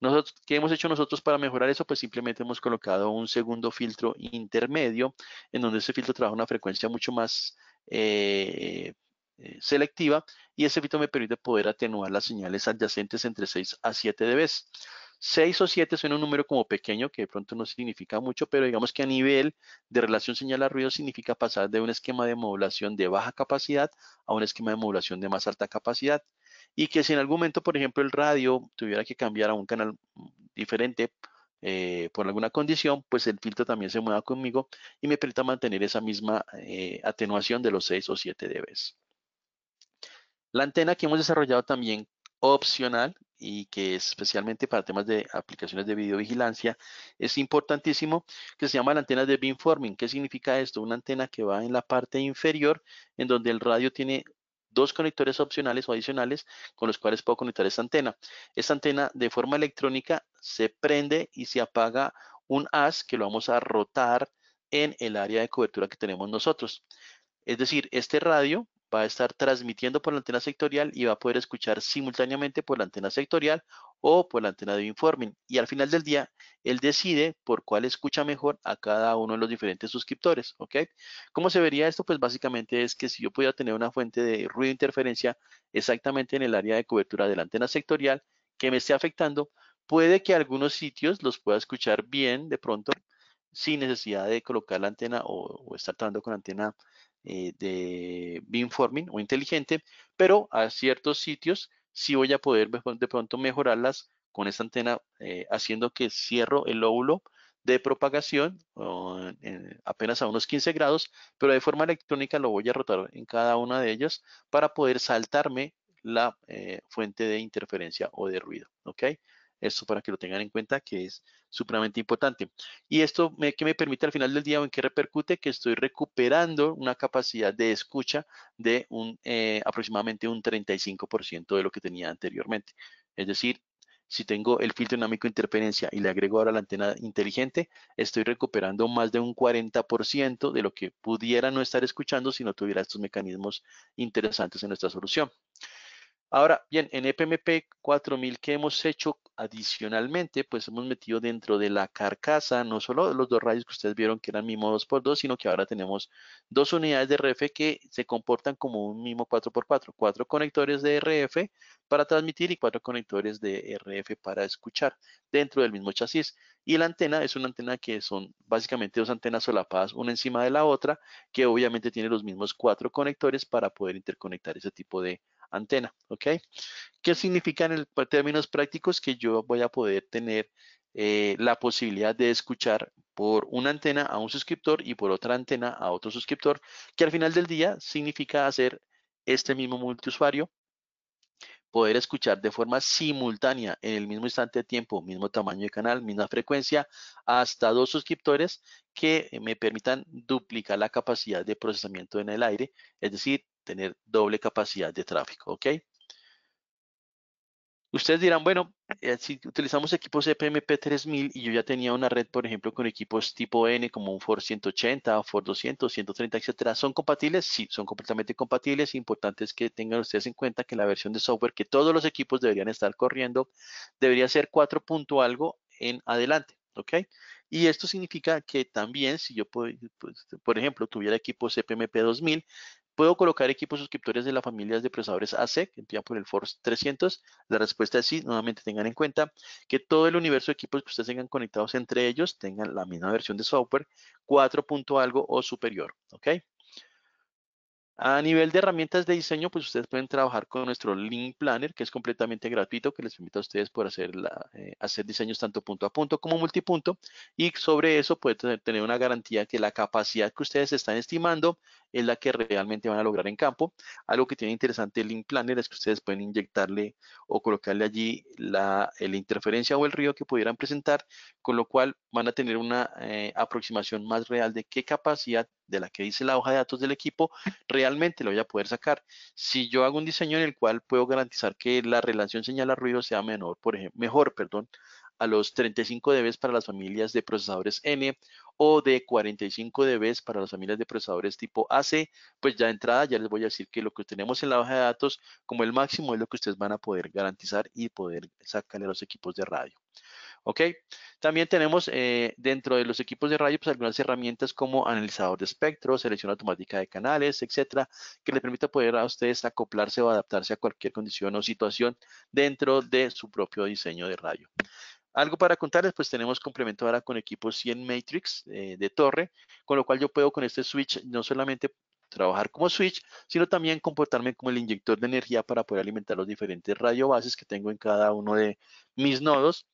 Nosotros, ¿Qué hemos hecho nosotros para mejorar eso? Pues simplemente hemos colocado un segundo filtro intermedio, en donde ese filtro trabaja una frecuencia mucho más eh, eh, selectiva y ese filtro me permite poder atenuar las señales adyacentes entre 6 a 7 vez. 6 o 7 suena un número como pequeño, que de pronto no significa mucho, pero digamos que a nivel de relación señal a ruido significa pasar de un esquema de modulación de baja capacidad a un esquema de modulación de más alta capacidad. Y que si en algún momento, por ejemplo, el radio tuviera que cambiar a un canal mm, diferente, eh, por alguna condición, pues el filtro también se mueva conmigo y me permita mantener esa misma eh, atenuación de los 6 o 7 dBs. La antena que hemos desarrollado también opcional y que es especialmente para temas de aplicaciones de videovigilancia es importantísimo, que se llama la antena de beamforming. ¿Qué significa esto? Una antena que va en la parte inferior en donde el radio tiene dos conectores opcionales o adicionales con los cuales puedo conectar esta antena. Esta antena de forma electrónica se prende y se apaga un AS que lo vamos a rotar en el área de cobertura que tenemos nosotros. Es decir, este radio va a estar transmitiendo por la antena sectorial y va a poder escuchar simultáneamente por la antena sectorial o por la antena de informing. Y al final del día, él decide por cuál escucha mejor a cada uno de los diferentes suscriptores, ¿Cómo se vería esto? Pues básicamente es que si yo pudiera tener una fuente de ruido de interferencia exactamente en el área de cobertura de la antena sectorial que me esté afectando, puede que algunos sitios los pueda escuchar bien de pronto, sin necesidad de colocar la antena o, estar trabajando con la antena eh, de beamforming o inteligente, pero a ciertos sitios sí voy a poder de pronto mejorarlas con esta antena eh, haciendo que cierro el lóbulo de propagación eh, apenas a unos 15 grados, pero de forma electrónica lo voy a rotar en cada una de ellas para poder saltarme la fuente de interferencia o de ruido. ¿ok? Esto para que lo tengan en cuenta que es supremamente importante. Y esto que me permite al final del día en qué repercute que estoy recuperando una capacidad de escucha de un eh, aproximadamente un 35% de lo que tenía anteriormente. Es decir, si tengo el filtro dinámico de interferencia y le agrego ahora la antena inteligente, estoy recuperando más de un 40% de lo que pudiera no estar escuchando si no tuviera estos mecanismos interesantes en nuestra solución. Ahora, bien, en EPMP 4000, que hemos hecho adicionalmente? Pues hemos metido dentro de la carcasa, no solo los dos rayos que ustedes vieron que eran MIMO 2x2, sino que ahora tenemos dos unidades de RF que se comportan como un MIMO 4x4, cuatro conectores de RF para transmitir y cuatro conectores de RF para escuchar dentro del mismo chasis. Y la antena es una antena que son básicamente dos antenas solapadas una encima de la otra, que obviamente tiene los mismos cuatro conectores para poder interconectar ese tipo de antena, ¿ok? ¿Qué significa en términos prácticos? Que yo voy a poder tener eh, la posibilidad de escuchar por una antena a un suscriptor y por otra antena a otro suscriptor, que al final del día significa hacer este mismo multiusuario, poder escuchar de forma simultánea en el mismo instante de tiempo, mismo tamaño de canal, misma frecuencia, hasta dos suscriptores que me permitan duplicar la capacidad de procesamiento en el aire, es decir, tener doble capacidad de tráfico, ¿ok? Ustedes dirán, bueno, eh, si utilizamos equipos EPMP 3000 y yo ya tenía una red, por ejemplo, con equipos tipo N como un Ford 180, Ford 200, 130, etcétera, ¿son compatibles? Sí, son completamente compatibles. Importante es que tengan ustedes en cuenta que la versión de software que todos los equipos deberían estar corriendo debería ser 4. algo en adelante, ¿ok? Y esto significa que también si yo, puedo, pues, por ejemplo, tuviera equipos CPMP e 2000, ¿Puedo colocar equipos suscriptores de las familias de procesadores AC que por el Force 300? La respuesta es sí. Nuevamente tengan en cuenta que todo el universo de equipos que ustedes tengan conectados entre ellos tengan la misma versión de software 4. algo o superior. A nivel de herramientas de diseño, pues ustedes pueden trabajar con nuestro Link Planner, que es completamente gratuito, que les permite a ustedes poder hacer, eh, hacer diseños tanto punto a punto como multipunto. Y sobre eso puede tener una garantía que la capacidad que ustedes están estimando es la que realmente van a lograr en campo. Algo que tiene interesante el Link es que ustedes pueden inyectarle o colocarle allí la, eh, interferencia o el ruido que pudieran presentar, con lo cual van a tener una eh, aproximación más real de qué capacidad de la que dice la hoja de datos del equipo realmente lo voy a poder sacar. Si yo hago un diseño en el cual puedo garantizar que la relación señal a ruido sea menor, por ejemplo, mejor, perdón, a los 35 dB para las familias de procesadores N o de 45 dB para las familias de procesadores tipo AC, pues ya de entrada ya les voy a decir que lo que tenemos en la hoja de datos como el máximo es lo que ustedes van a poder garantizar y poder sacarle a los equipos de radio. ¿Ok? También tenemos eh, dentro de los equipos de radio pues, algunas herramientas como analizador de espectro, selección automática de canales, etcétera, que les permita poder a ustedes acoplarse o adaptarse a cualquier condición o situación dentro de su propio diseño de radio. Algo para contarles, pues tenemos complemento ahora con equipo 100 Matrix eh, de torre, con lo cual yo puedo con este switch no solamente trabajar como switch, sino también comportarme como el inyector de energía para poder alimentar los diferentes radiobases que tengo en cada uno de mis nodos.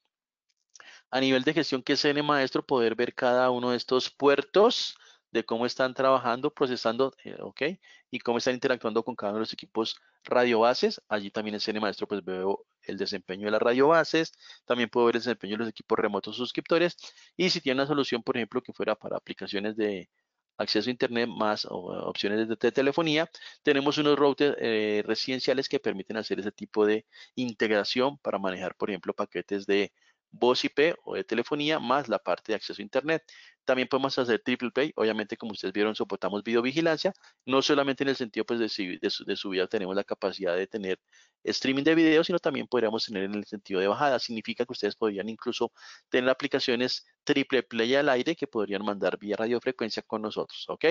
A nivel de gestión que es N Maestro, poder ver cada uno de estos puertos, de cómo están trabajando, procesando, eh, ¿ok? Y cómo están interactuando con cada uno de los equipos radiobases. Allí también en CN Maestro pues veo el desempeño de las radiobases, también puedo ver el desempeño de los equipos remotos suscriptores y si tiene una solución, por ejemplo, que fuera para aplicaciones de acceso a internet más eh, opciones de, telefonía, tenemos unos routers eh, residenciales que permiten hacer ese tipo de integración para manejar, por ejemplo, paquetes de voz IP o de telefonía más la parte de acceso a internet. También podemos hacer triple play, obviamente como ustedes vieron soportamos videovigilancia, no solamente en el sentido pues, de, de, subida tenemos la capacidad de tener streaming de video, sino también podríamos tener en el sentido de bajada, significa que ustedes podrían incluso tener aplicaciones triple play al aire que podrían mandar vía radiofrecuencia con nosotros, ¿ok?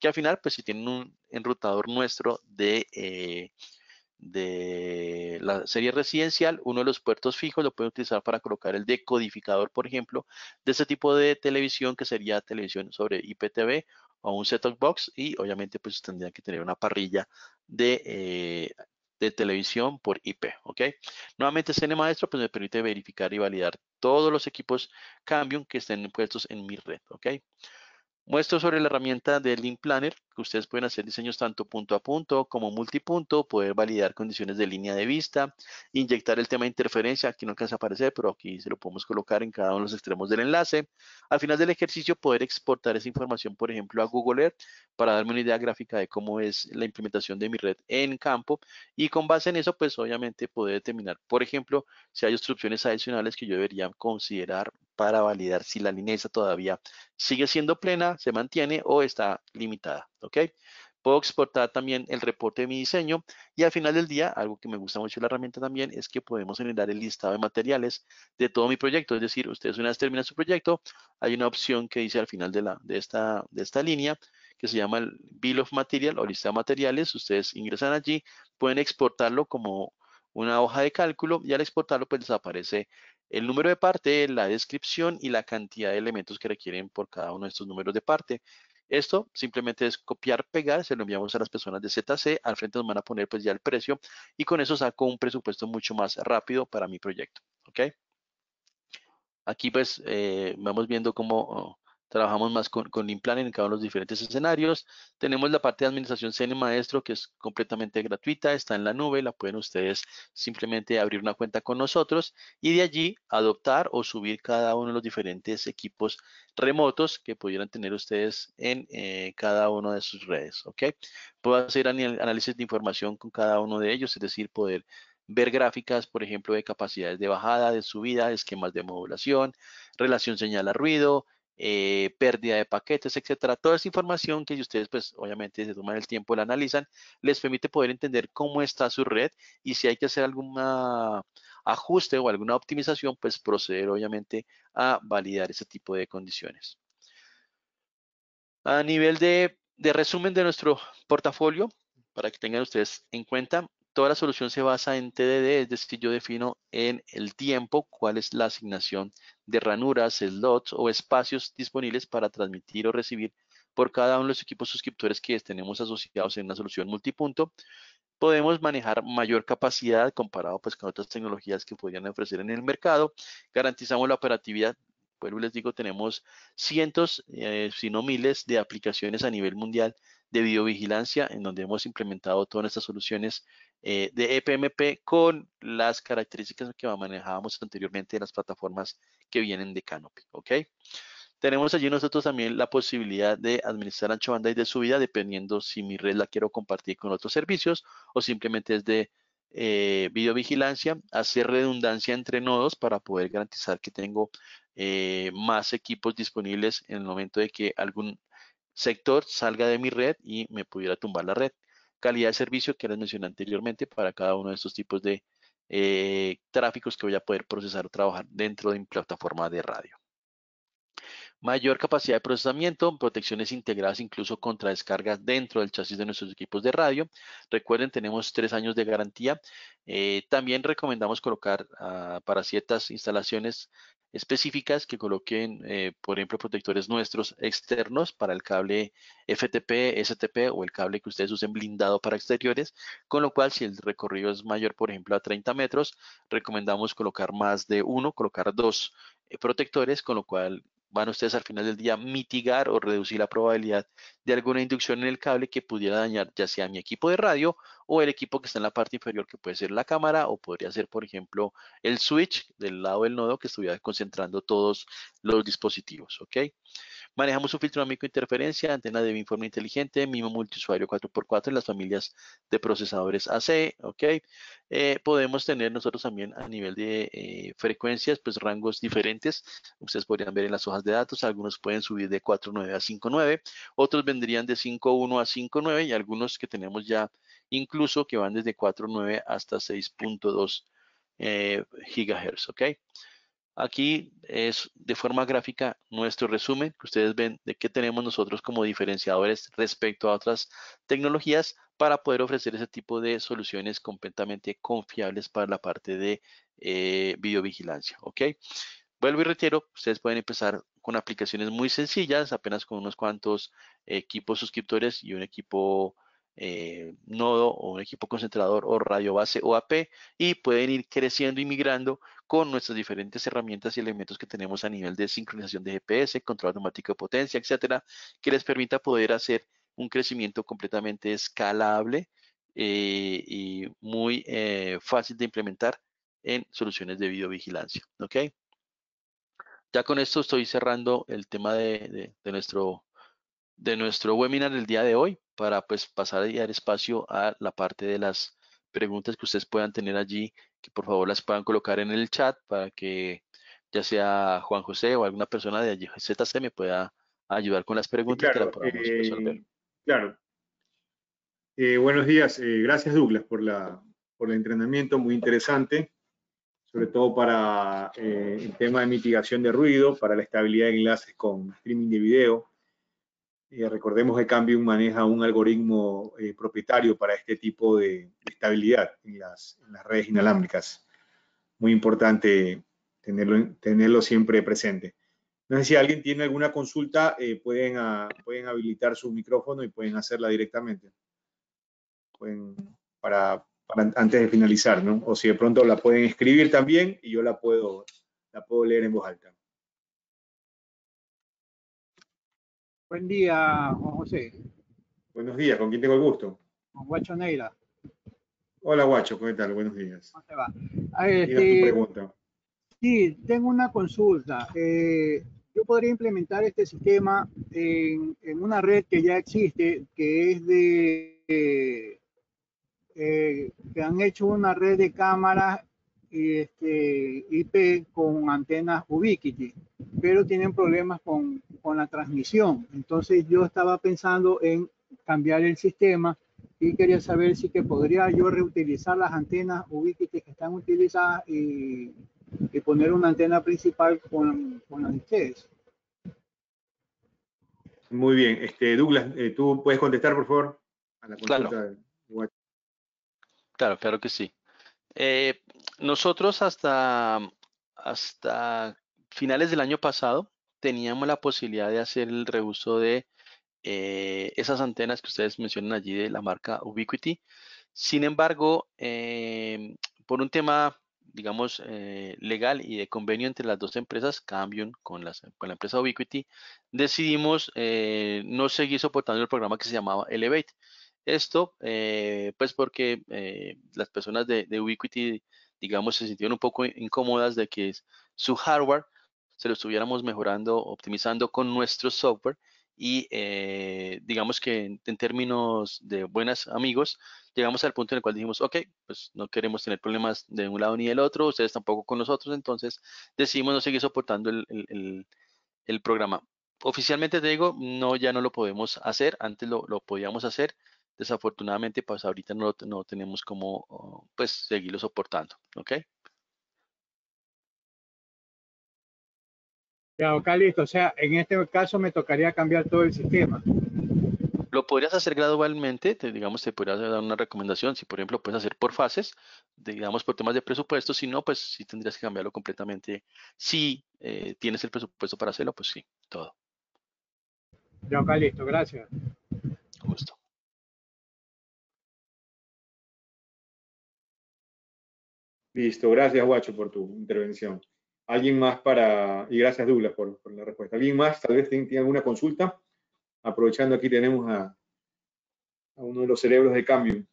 Que al final pues si tienen un enrutador nuestro de... Eh, de la serie residencial, uno de los puertos fijos lo puede utilizar para colocar el decodificador, por ejemplo, de ese tipo de televisión que sería televisión sobre IPTV o un set-top box y obviamente pues tendría que tener una parrilla de, eh, de televisión por IP, ¿ok? Nuevamente CN Maestro pues me permite verificar y validar todos los equipos Cambium que estén puestos en mi red, ¿ok? Muestro sobre la herramienta del Link Planner que ustedes pueden hacer diseños tanto punto a punto como multipunto, poder validar condiciones de línea de vista, inyectar el tema de interferencia, aquí no alcanza a aparecer, pero aquí se lo podemos colocar en cada uno de los extremos del enlace. Al final del ejercicio poder exportar esa información, por ejemplo, a Google Earth para darme una idea gráfica de cómo es la implementación de mi red en campo y con base en eso, pues obviamente poder determinar, por ejemplo, si hay obstrucciones adicionales que yo debería considerar para validar si la esa todavía sigue siendo plena, se mantiene o está limitada. ¿ok? Puedo exportar también el reporte de mi diseño y al final del día, algo que me gusta mucho de la herramienta también es que podemos generar el listado de materiales de todo mi proyecto. Es decir, ustedes una vez terminan su proyecto, hay una opción que dice al final de, esta, de esta línea que se llama el Bill of Material o lista de materiales. Ustedes ingresan allí, pueden exportarlo como una hoja de cálculo y al exportarlo pues desaparece el número de parte, la descripción y la cantidad de elementos que requieren por cada uno de estos números de parte. Esto simplemente es copiar, pegar, se lo enviamos a las personas de ZC, al frente nos van a poner pues ya el precio y con eso saco un presupuesto mucho más rápido para mi proyecto, Aquí pues eh, vamos viendo cómo trabajamos más con, con en cada uno de los diferentes escenarios. Tenemos la parte de administración CN Maestro, que es completamente gratuita, está en la nube, la pueden ustedes simplemente abrir una cuenta con nosotros y de allí adoptar o subir cada uno de los diferentes equipos remotos que pudieran tener ustedes en eh, cada una de sus redes, ¿ok? Puedo hacer análisis de información con cada uno de ellos, es decir, poder ver gráficas, por ejemplo, de capacidades de bajada, de subida, esquemas de modulación, relación señal a ruido, eh, pérdida de paquetes, etcétera. Toda esa información que ustedes, pues, obviamente, se toman el tiempo, y la analizan, les permite poder entender cómo está su red y si hay que hacer algún ajuste o alguna optimización, pues proceder, obviamente, a validar ese tipo de condiciones. A nivel de, de resumen de nuestro portafolio, para que tengan ustedes en cuenta, toda la solución se basa en TDD, es decir, yo defino en el tiempo cuál es la asignación de ranuras, slots o espacios disponibles para transmitir o recibir por cada uno de los equipos suscriptores que tenemos asociados en una solución multipunto, podemos manejar mayor capacidad comparado pues, con otras tecnologías que podrían ofrecer en el mercado. Garantizamos la operatividad. Vuelvo les digo, tenemos cientos, eh, si no miles, de aplicaciones a nivel mundial de videovigilancia, en donde hemos implementado todas estas soluciones eh, de EPMP con las características que manejábamos anteriormente en las plataformas que vienen de Canopy. Tenemos allí nosotros también la posibilidad de administrar ancho banda y de subida, dependiendo si mi red la quiero compartir con otros servicios o simplemente es de eh, videovigilancia, hacer redundancia entre nodos para poder garantizar que tengo eh, más equipos disponibles en el momento de que algún sector salga de mi red y me pudiera tumbar la red calidad de servicio que les mencioné anteriormente para cada uno de estos tipos de eh, tráficos que voy a poder procesar o trabajar dentro de mi plataforma de radio. Mayor capacidad de procesamiento, protecciones integradas incluso contra descargas dentro del chasis de nuestros equipos de radio. Recuerden, tenemos tres años de garantía. Eh, también recomendamos colocar ah, para ciertas instalaciones específicas que coloquen, eh, por ejemplo, protectores nuestros externos para el cable FTP, STP o el cable que ustedes usen blindado para exteriores, con lo cual si el recorrido es mayor, por ejemplo, a 30 metros, recomendamos colocar más de uno, colocar dos eh, protectores, con lo cual van ustedes al final del día mitigar o reducir la probabilidad de alguna inducción en el cable que pudiera dañar ya sea mi equipo de radio o el equipo que está en la parte inferior que puede ser la cámara o podría ser por ejemplo el switch del lado del nodo que estuviera concentrando todos los dispositivos. Manejamos un filtro dinámico de interferencia, antena de informe inteligente, MIMO multiusuario 4x4 en las familias de procesadores AC, ¿ok? Eh, podemos tener nosotros también a nivel de eh, frecuencias, pues rangos diferentes. Ustedes podrían ver en las hojas de datos, algunos pueden subir de 4.9 a 5.9, otros vendrían de 5.1 a 5.9 y algunos que tenemos ya incluso que van desde 4.9 hasta 6.2 eh, GHz, ¿ok? Aquí es de forma gráfica nuestro resumen que ustedes ven de qué tenemos nosotros como diferenciadores respecto a otras tecnologías para poder ofrecer ese tipo de soluciones completamente confiables para la parte de eh, videovigilancia. Vuelvo y retiro, ustedes pueden empezar con aplicaciones muy sencillas, apenas con unos cuantos equipos suscriptores y un equipo eh, nodo o un equipo concentrador o radio base o AP y pueden ir creciendo y migrando con nuestras diferentes herramientas y elementos que tenemos a nivel de sincronización de GPS, control automático de potencia, etcétera, que les permita poder hacer un crecimiento completamente escalable eh, y muy eh, fácil de implementar en soluciones de videovigilancia. ¿ok? Ya con esto estoy cerrando el tema de, nuestro, de nuestro webinar del día de hoy para pues, pasar y dar espacio a la parte de las preguntas que ustedes puedan tener allí, que por favor las puedan colocar en el chat para que ya sea Juan José o alguna persona de allí, ZC me pueda ayudar con las preguntas claro, que las podamos resolver. Eh, claro. Eh, buenos días. Eh, gracias, Douglas, por, por el entrenamiento, muy interesante, sobre todo para el tema de mitigación de ruido, para la estabilidad de enlaces con streaming de video, recordemos que Cambium maneja un algoritmo eh, propietario para este tipo de estabilidad en las, redes inalámbricas. Muy importante tenerlo, tenerlo siempre presente. No sé si alguien tiene alguna consulta, eh, pueden, ah, pueden habilitar su micrófono y pueden hacerla directamente. para, para, antes de finalizar, ¿no? O si de pronto la pueden escribir también y yo la puedo, la puedo leer en voz alta. Buen día, Juan José. Buenos días, ¿con quién tengo el gusto? Con Guacho Neira. Hola, Guacho, ¿cómo estás? Buenos días. ¿Cómo te va? Este, sí, tengo una consulta. Eh, yo podría implementar este sistema en, una red que ya existe, que es de... Eh, que han hecho una red de cámaras este, IP con antenas ubiquiti, pero tienen problemas con, con, la transmisión. Entonces yo estaba pensando en cambiar el sistema y quería saber si que podría yo reutilizar las antenas ubiquiti que están utilizadas y, poner una antena principal con, con las de ustedes. Muy bien. Este, Douglas, eh, ¿tú puedes contestar, por favor? A la claro. claro, claro que sí. Eh, nosotros hasta, finales del año pasado teníamos la posibilidad de hacer el reuso de eh, esas antenas que ustedes mencionan allí de la marca Ubiquity. Sin embargo, em, por un tema, digamos, eh, legal y de convenio entre las dos empresas, Cambium con, la empresa Ubiquity, decidimos no seguir soportando el programa que se llamaba Elevate. Esto, eh, pues porque eh, las personas de, Ubiquiti, digamos, se sintieron un poco incómodas de que su hardware se lo estuviéramos mejorando, optimizando con nuestro software y eh, digamos que en, términos de buenas amigos, llegamos al punto en el cual dijimos, ok, pues no queremos tener problemas de un lado ni del otro, ustedes tampoco con nosotros, entonces decidimos no seguir soportando el, programa. Oficialmente te digo, no, ya no lo podemos hacer, antes lo podíamos hacer, Desafortunadamente, pues ahorita no, no tenemos cómo oh, pues seguirlo soportando, ¿ok? Ya, ok, listo. O sea, en este caso me tocaría cambiar todo el sistema. Lo podrías hacer gradualmente, te, digamos, te podrías dar una recomendación. Si, por ejemplo, puedes hacer por fases, digamos, por temas de presupuesto. Si no, pues sí tendrías que cambiarlo completamente. Si eh, tienes el presupuesto para hacerlo, pues sí, todo. Ya, ok, listo. Gracias. gusto. Listo, gracias Guacho por tu intervención. ¿Alguien más para, y gracias Douglas por, la respuesta, ¿alguien más tal vez tiene alguna consulta? Aprovechando aquí tenemos a, uno de los cerebros de cambio.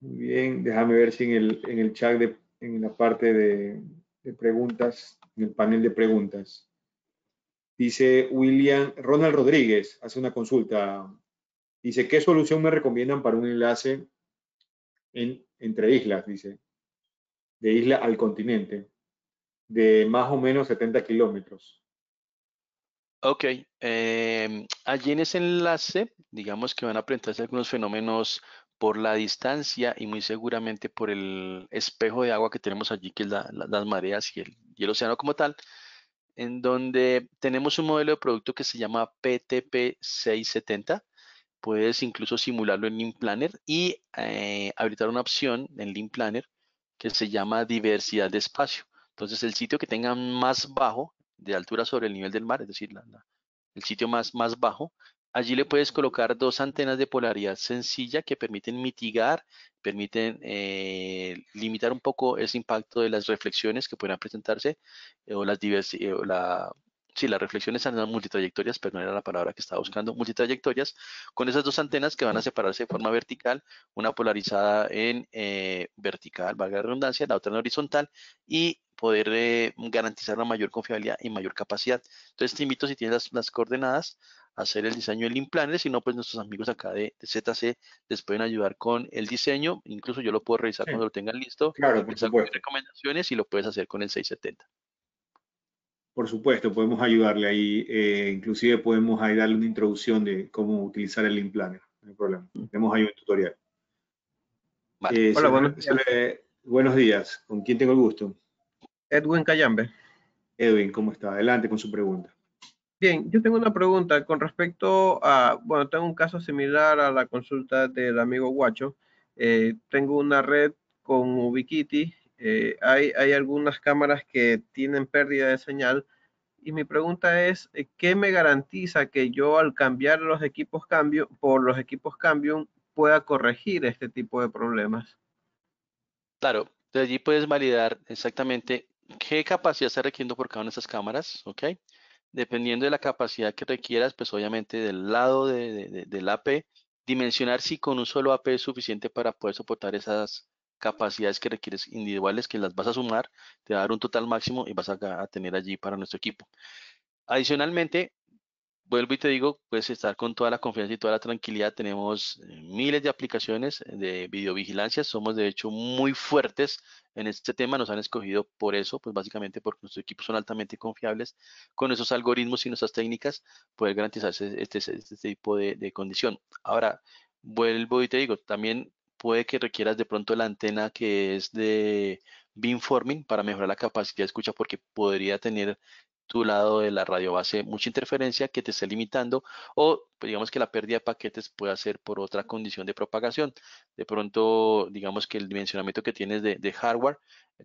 Muy bien, déjame ver si en el, chat, de, en la parte de, de preguntas, en el panel de preguntas. Dice William, Ronald Rodríguez hace una consulta, Dice, ¿qué solución me recomiendan para un enlace entre islas? Dice, de isla al continente, de más o menos 70 kilómetros. Ok, em, allí en ese enlace, digamos que van a presentarse algunos fenómenos por la distancia y muy seguramente por el espejo de agua que tenemos allí, que es las mareas y el, y el océano como tal, en donde tenemos un modelo de producto que se llama PTP 670 Puedes incluso simularlo en Lean Planner y eh, habilitar una opción en Lean Planner que se llama diversidad de espacio. Entonces, el sitio que tenga más bajo de altura sobre el nivel del mar, es decir, el sitio más, más bajo, allí le puedes colocar dos antenas de polaridad sencilla que permiten mitigar, permiten eh, limitar un poco ese impacto de las reflexiones que puedan presentarse eh, o, las diversidad. Sí, las reflexiones eran multitrayectorias, pero no era la palabra que estaba buscando, multitrayectorias, con esas dos antenas que van a separarse de forma vertical, una polarizada en eh, vertical, valga la redundancia, la otra en horizontal, y poder eh, garantizar la mayor confiabilidad y mayor capacidad. Entonces te invito, si tienes las, coordenadas, a hacer el diseño del implante, si no, pues nuestros amigos acá de, ZC les pueden ayudar con el diseño, incluso yo lo puedo revisar cuando lo tengan listo, claro, pues, recomendaciones y lo puedes hacer con el 670. Por supuesto, podemos ayudarle ahí. Eh, inclusive podemos ahí darle una introducción de cómo utilizar el link planner. No hay problema. Mm. Tenemos ahí un tutorial. Eh, Hola, buenos, días. Eh, buenos días. ¿Con quién tengo el gusto? Edwin Callambe. Edwin, ¿cómo está? Adelante con su pregunta. Bien, yo tengo una pregunta con respecto a, bueno, tengo un caso similar a la consulta del amigo Guacho. tengo una red con Ubiquiti eh, hay, algunas cámaras que tienen pérdida de señal y mi pregunta es, eh, ¿qué me garantiza que yo al cambiar los equipos cambio, por los equipos Cambium pueda corregir este tipo de problemas? Claro, de allí puedes validar exactamente qué capacidad está requiriendo por cada una de esas cámaras, ¿ok? Dependiendo de la capacidad que requieras, pues obviamente del lado del AP, dimensionar si con un solo AP es suficiente para poder soportar esas, capacidades que requieres individuales que las vas a sumar, te va a dar un total máximo y vas a, tener allí para nuestro equipo. Adicionalmente, vuelvo y te digo, puedes estar con toda la confianza y toda la tranquilidad. Tenemos eh, miles de aplicaciones de videovigilancia. Somos de hecho muy fuertes en este tema. Nos han escogido por eso, pues básicamente porque nuestros equipos son altamente confiables con esos algoritmos y nuestras técnicas, poder garantizar este, este, este, tipo de, de condición. Ahora, vuelvo y te digo, también puede que requieras de pronto la antena que es de beamforming para mejorar la capacidad de escucha porque podría tener tu lado de la radio base mucha interferencia que te esté limitando o pues, digamos que la pérdida de paquetes puede ser por otra condición de propagación. De pronto, digamos que el dimensionamiento que tienes de, de hardware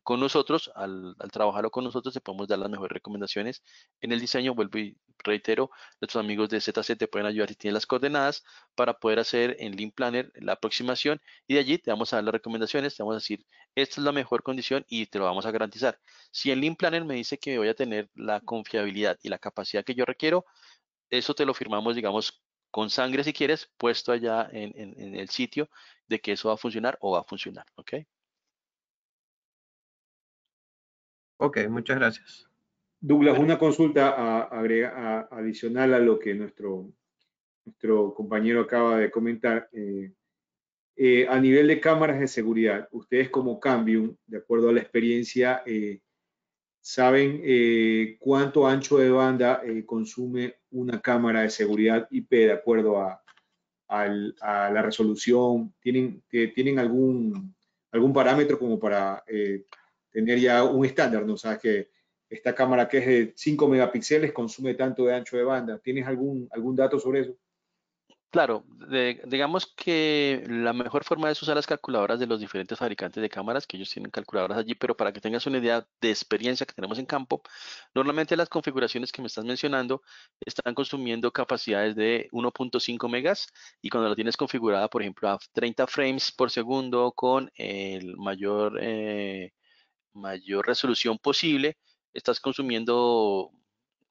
con nosotros, al, trabajarlo con nosotros, te podemos dar las mejores recomendaciones en el diseño. Vuelvo y reitero, nuestros amigos de ZC te pueden ayudar si tienes las coordenadas para poder hacer en Lean Planner la aproximación y de allí te vamos a dar las recomendaciones, te vamos a decir, esta es la mejor condición y te lo vamos a garantizar. Si en Lean Planner me dice que voy a tener la confiabilidad y la capacidad que yo requiero, eso te lo firmamos, digamos, con sangre si quieres, puesto allá en, en el sitio de que eso va a funcionar o va a funcionar, ¿ok? Ok, muchas gracias. Douglas, una consulta adicional a lo que nuestro, nuestro compañero acaba de comentar. Eh, eh, a nivel de cámaras de seguridad, ustedes como Cambium, de acuerdo a la experiencia, eh, saben cuánto ancho de banda consume una cámara de seguridad IP de acuerdo a, la resolución. ¿Tienen, ¿Tienen, algún, algún parámetro como para tener ya un estándar, ¿no? O sea, que esta cámara que es de 5 megapíxeles consume tanto de ancho de banda. ¿Tienes algún, algún dato sobre eso? Claro, digamos que la mejor forma es usar las calculadoras de los diferentes fabricantes de cámaras, que ellos tienen calculadoras allí, pero para que tengas una idea de experiencia que tenemos en campo, normalmente las configuraciones que me estás mencionando están consumiendo capacidades de 1.5 megas y cuando la tienes configurada, por ejemplo, a 30 frames por segundo con el mayor... Eh, mayor resolución posible, estás consumiendo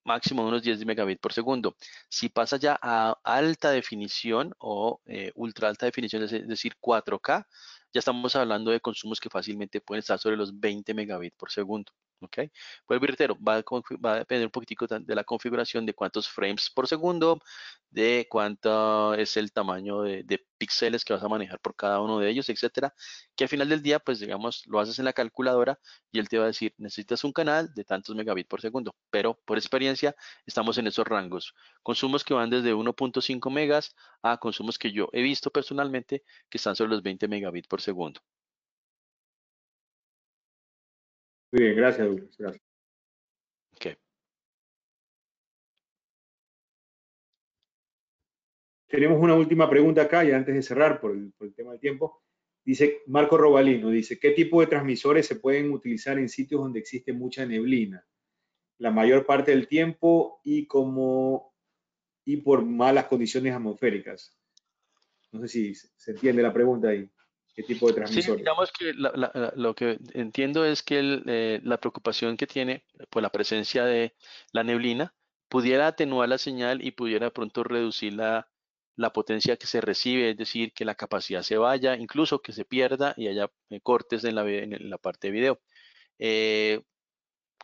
máximo de unos 10 megabits por segundo. Si pasa ya a alta definición o eh, ultra alta definición, es decir, 4K, ya estamos hablando de consumos que fácilmente pueden estar sobre los 20 megabits por segundo. ¿ok? pues reitero, va a, depender un poquitico de la configuración de cuántos frames por segundo, de cuánto es el tamaño de, de píxeles que vas a manejar por cada uno de ellos, etcétera, que al final del día, pues digamos, lo haces en la calculadora y él te va a decir, necesitas un canal de tantos megabits por segundo, pero por experiencia estamos en esos rangos. Consumos que van desde 1.5 megas a consumos que yo he visto personalmente que están sobre los 20 megabits por segundo, Muy bien, gracias, Tenemos una última pregunta acá, y antes de cerrar por el, por el tema del tiempo. Dice Marco Robalino, dice, ¿qué tipo de transmisores se pueden utilizar en sitios donde existe mucha neblina? La mayor parte del tiempo y como y por malas condiciones atmosféricas. No sé si se entiende la pregunta ahí qué tipo de transmisión? Sí, digamos que lo que entiendo es que eh, la preocupación que tiene por pues, la presencia de la neblina pudiera atenuar la señal y pudiera pronto reducir la, potencia que se recibe, es decir, que la capacidad se vaya, incluso que se pierda y haya eh, cortes en la, en la parte de video. Eh,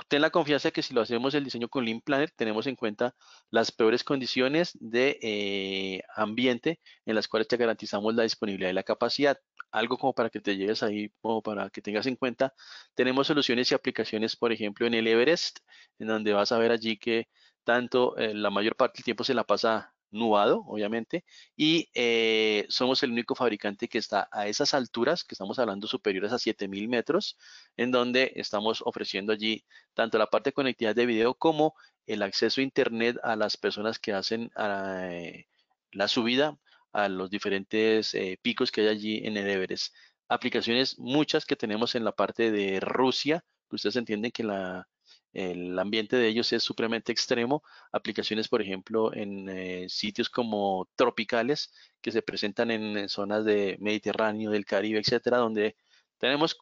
ten la confianza de que si lo hacemos el diseño con Lean Planner, tenemos en cuenta las peores condiciones de eh, ambiente en las cuales te garantizamos la disponibilidad y la capacidad. Algo como para que te llegues ahí, como para que tengas en cuenta. Tenemos soluciones y aplicaciones, por ejemplo, en el Everest, en donde vas a ver allí que tanto eh, la mayor parte del tiempo se la pasa nubado, obviamente, y eh, somos el único fabricante que está a esas alturas, que estamos hablando superiores a 7000 metros, en donde estamos ofreciendo allí tanto la parte de conectividad de video como el acceso a Internet a las personas que hacen ah, eh, la subida a los diferentes eh, picos que hay allí en el Everest. Aplicaciones muchas que tenemos en la parte de Rusia, que ustedes entienden que la el ambiente de ellos es supremamente extremo. Aplicaciones, por ejemplo, en eh, sitios como tropicales que se presentan en, zonas de Mediterráneo, del Caribe, etcétera, donde tenemos,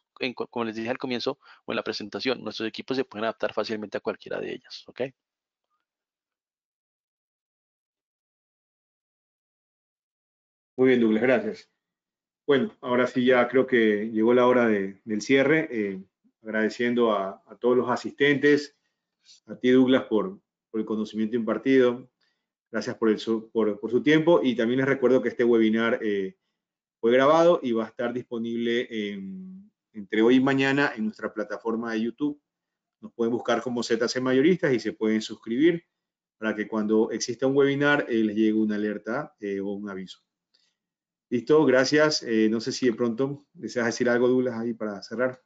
como les dije al comienzo o en la presentación, nuestros equipos se pueden adaptar fácilmente a cualquiera de ellas. ¿ok? Muy bien, Douglas, gracias. Bueno, ahora sí ya creo que llegó la hora del cierre. Eh, agradeciendo a, todos los asistentes, a ti Douglas por, el conocimiento impartido, gracias por, su tiempo y también les recuerdo que este webinar eh, fue grabado y va a estar disponible entre hoy y mañana en nuestra plataforma de YouTube. Nos pueden buscar como ZC Mayoristas y se pueden suscribir para que cuando exista un webinar eh, les llegue una alerta eh, o un aviso. Listo, gracias. no sé si de pronto deseas decir algo, Douglas, ahí para cerrar.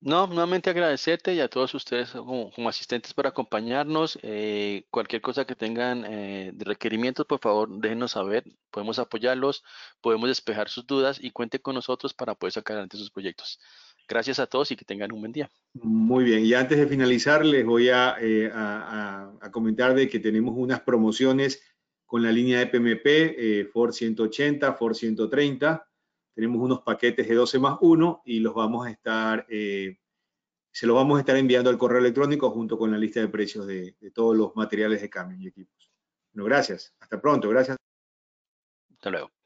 No, nuevamente agradecerte y a todos ustedes como, asistentes por acompañarnos. Eh, cualquier cosa que tengan eh, de requerimientos, por favor, déjenos saber. Podemos apoyarlos, podemos despejar sus dudas y cuente con nosotros para poder sacar adelante sus proyectos. Gracias a todos y que tengan un buen día. Muy bien, y antes de finalizar, les voy a, eh, comentar de que tenemos unas promociones con la línea de PMP, Ford 180, Ford 130 tenemos unos paquetes de 12 más 1 y los vamos a estar, eh, se los vamos a estar enviando al correo electrónico junto con la lista de precios de, de todos los materiales de cambio y equipos. Bueno, gracias. Hasta pronto. Gracias. Hasta luego.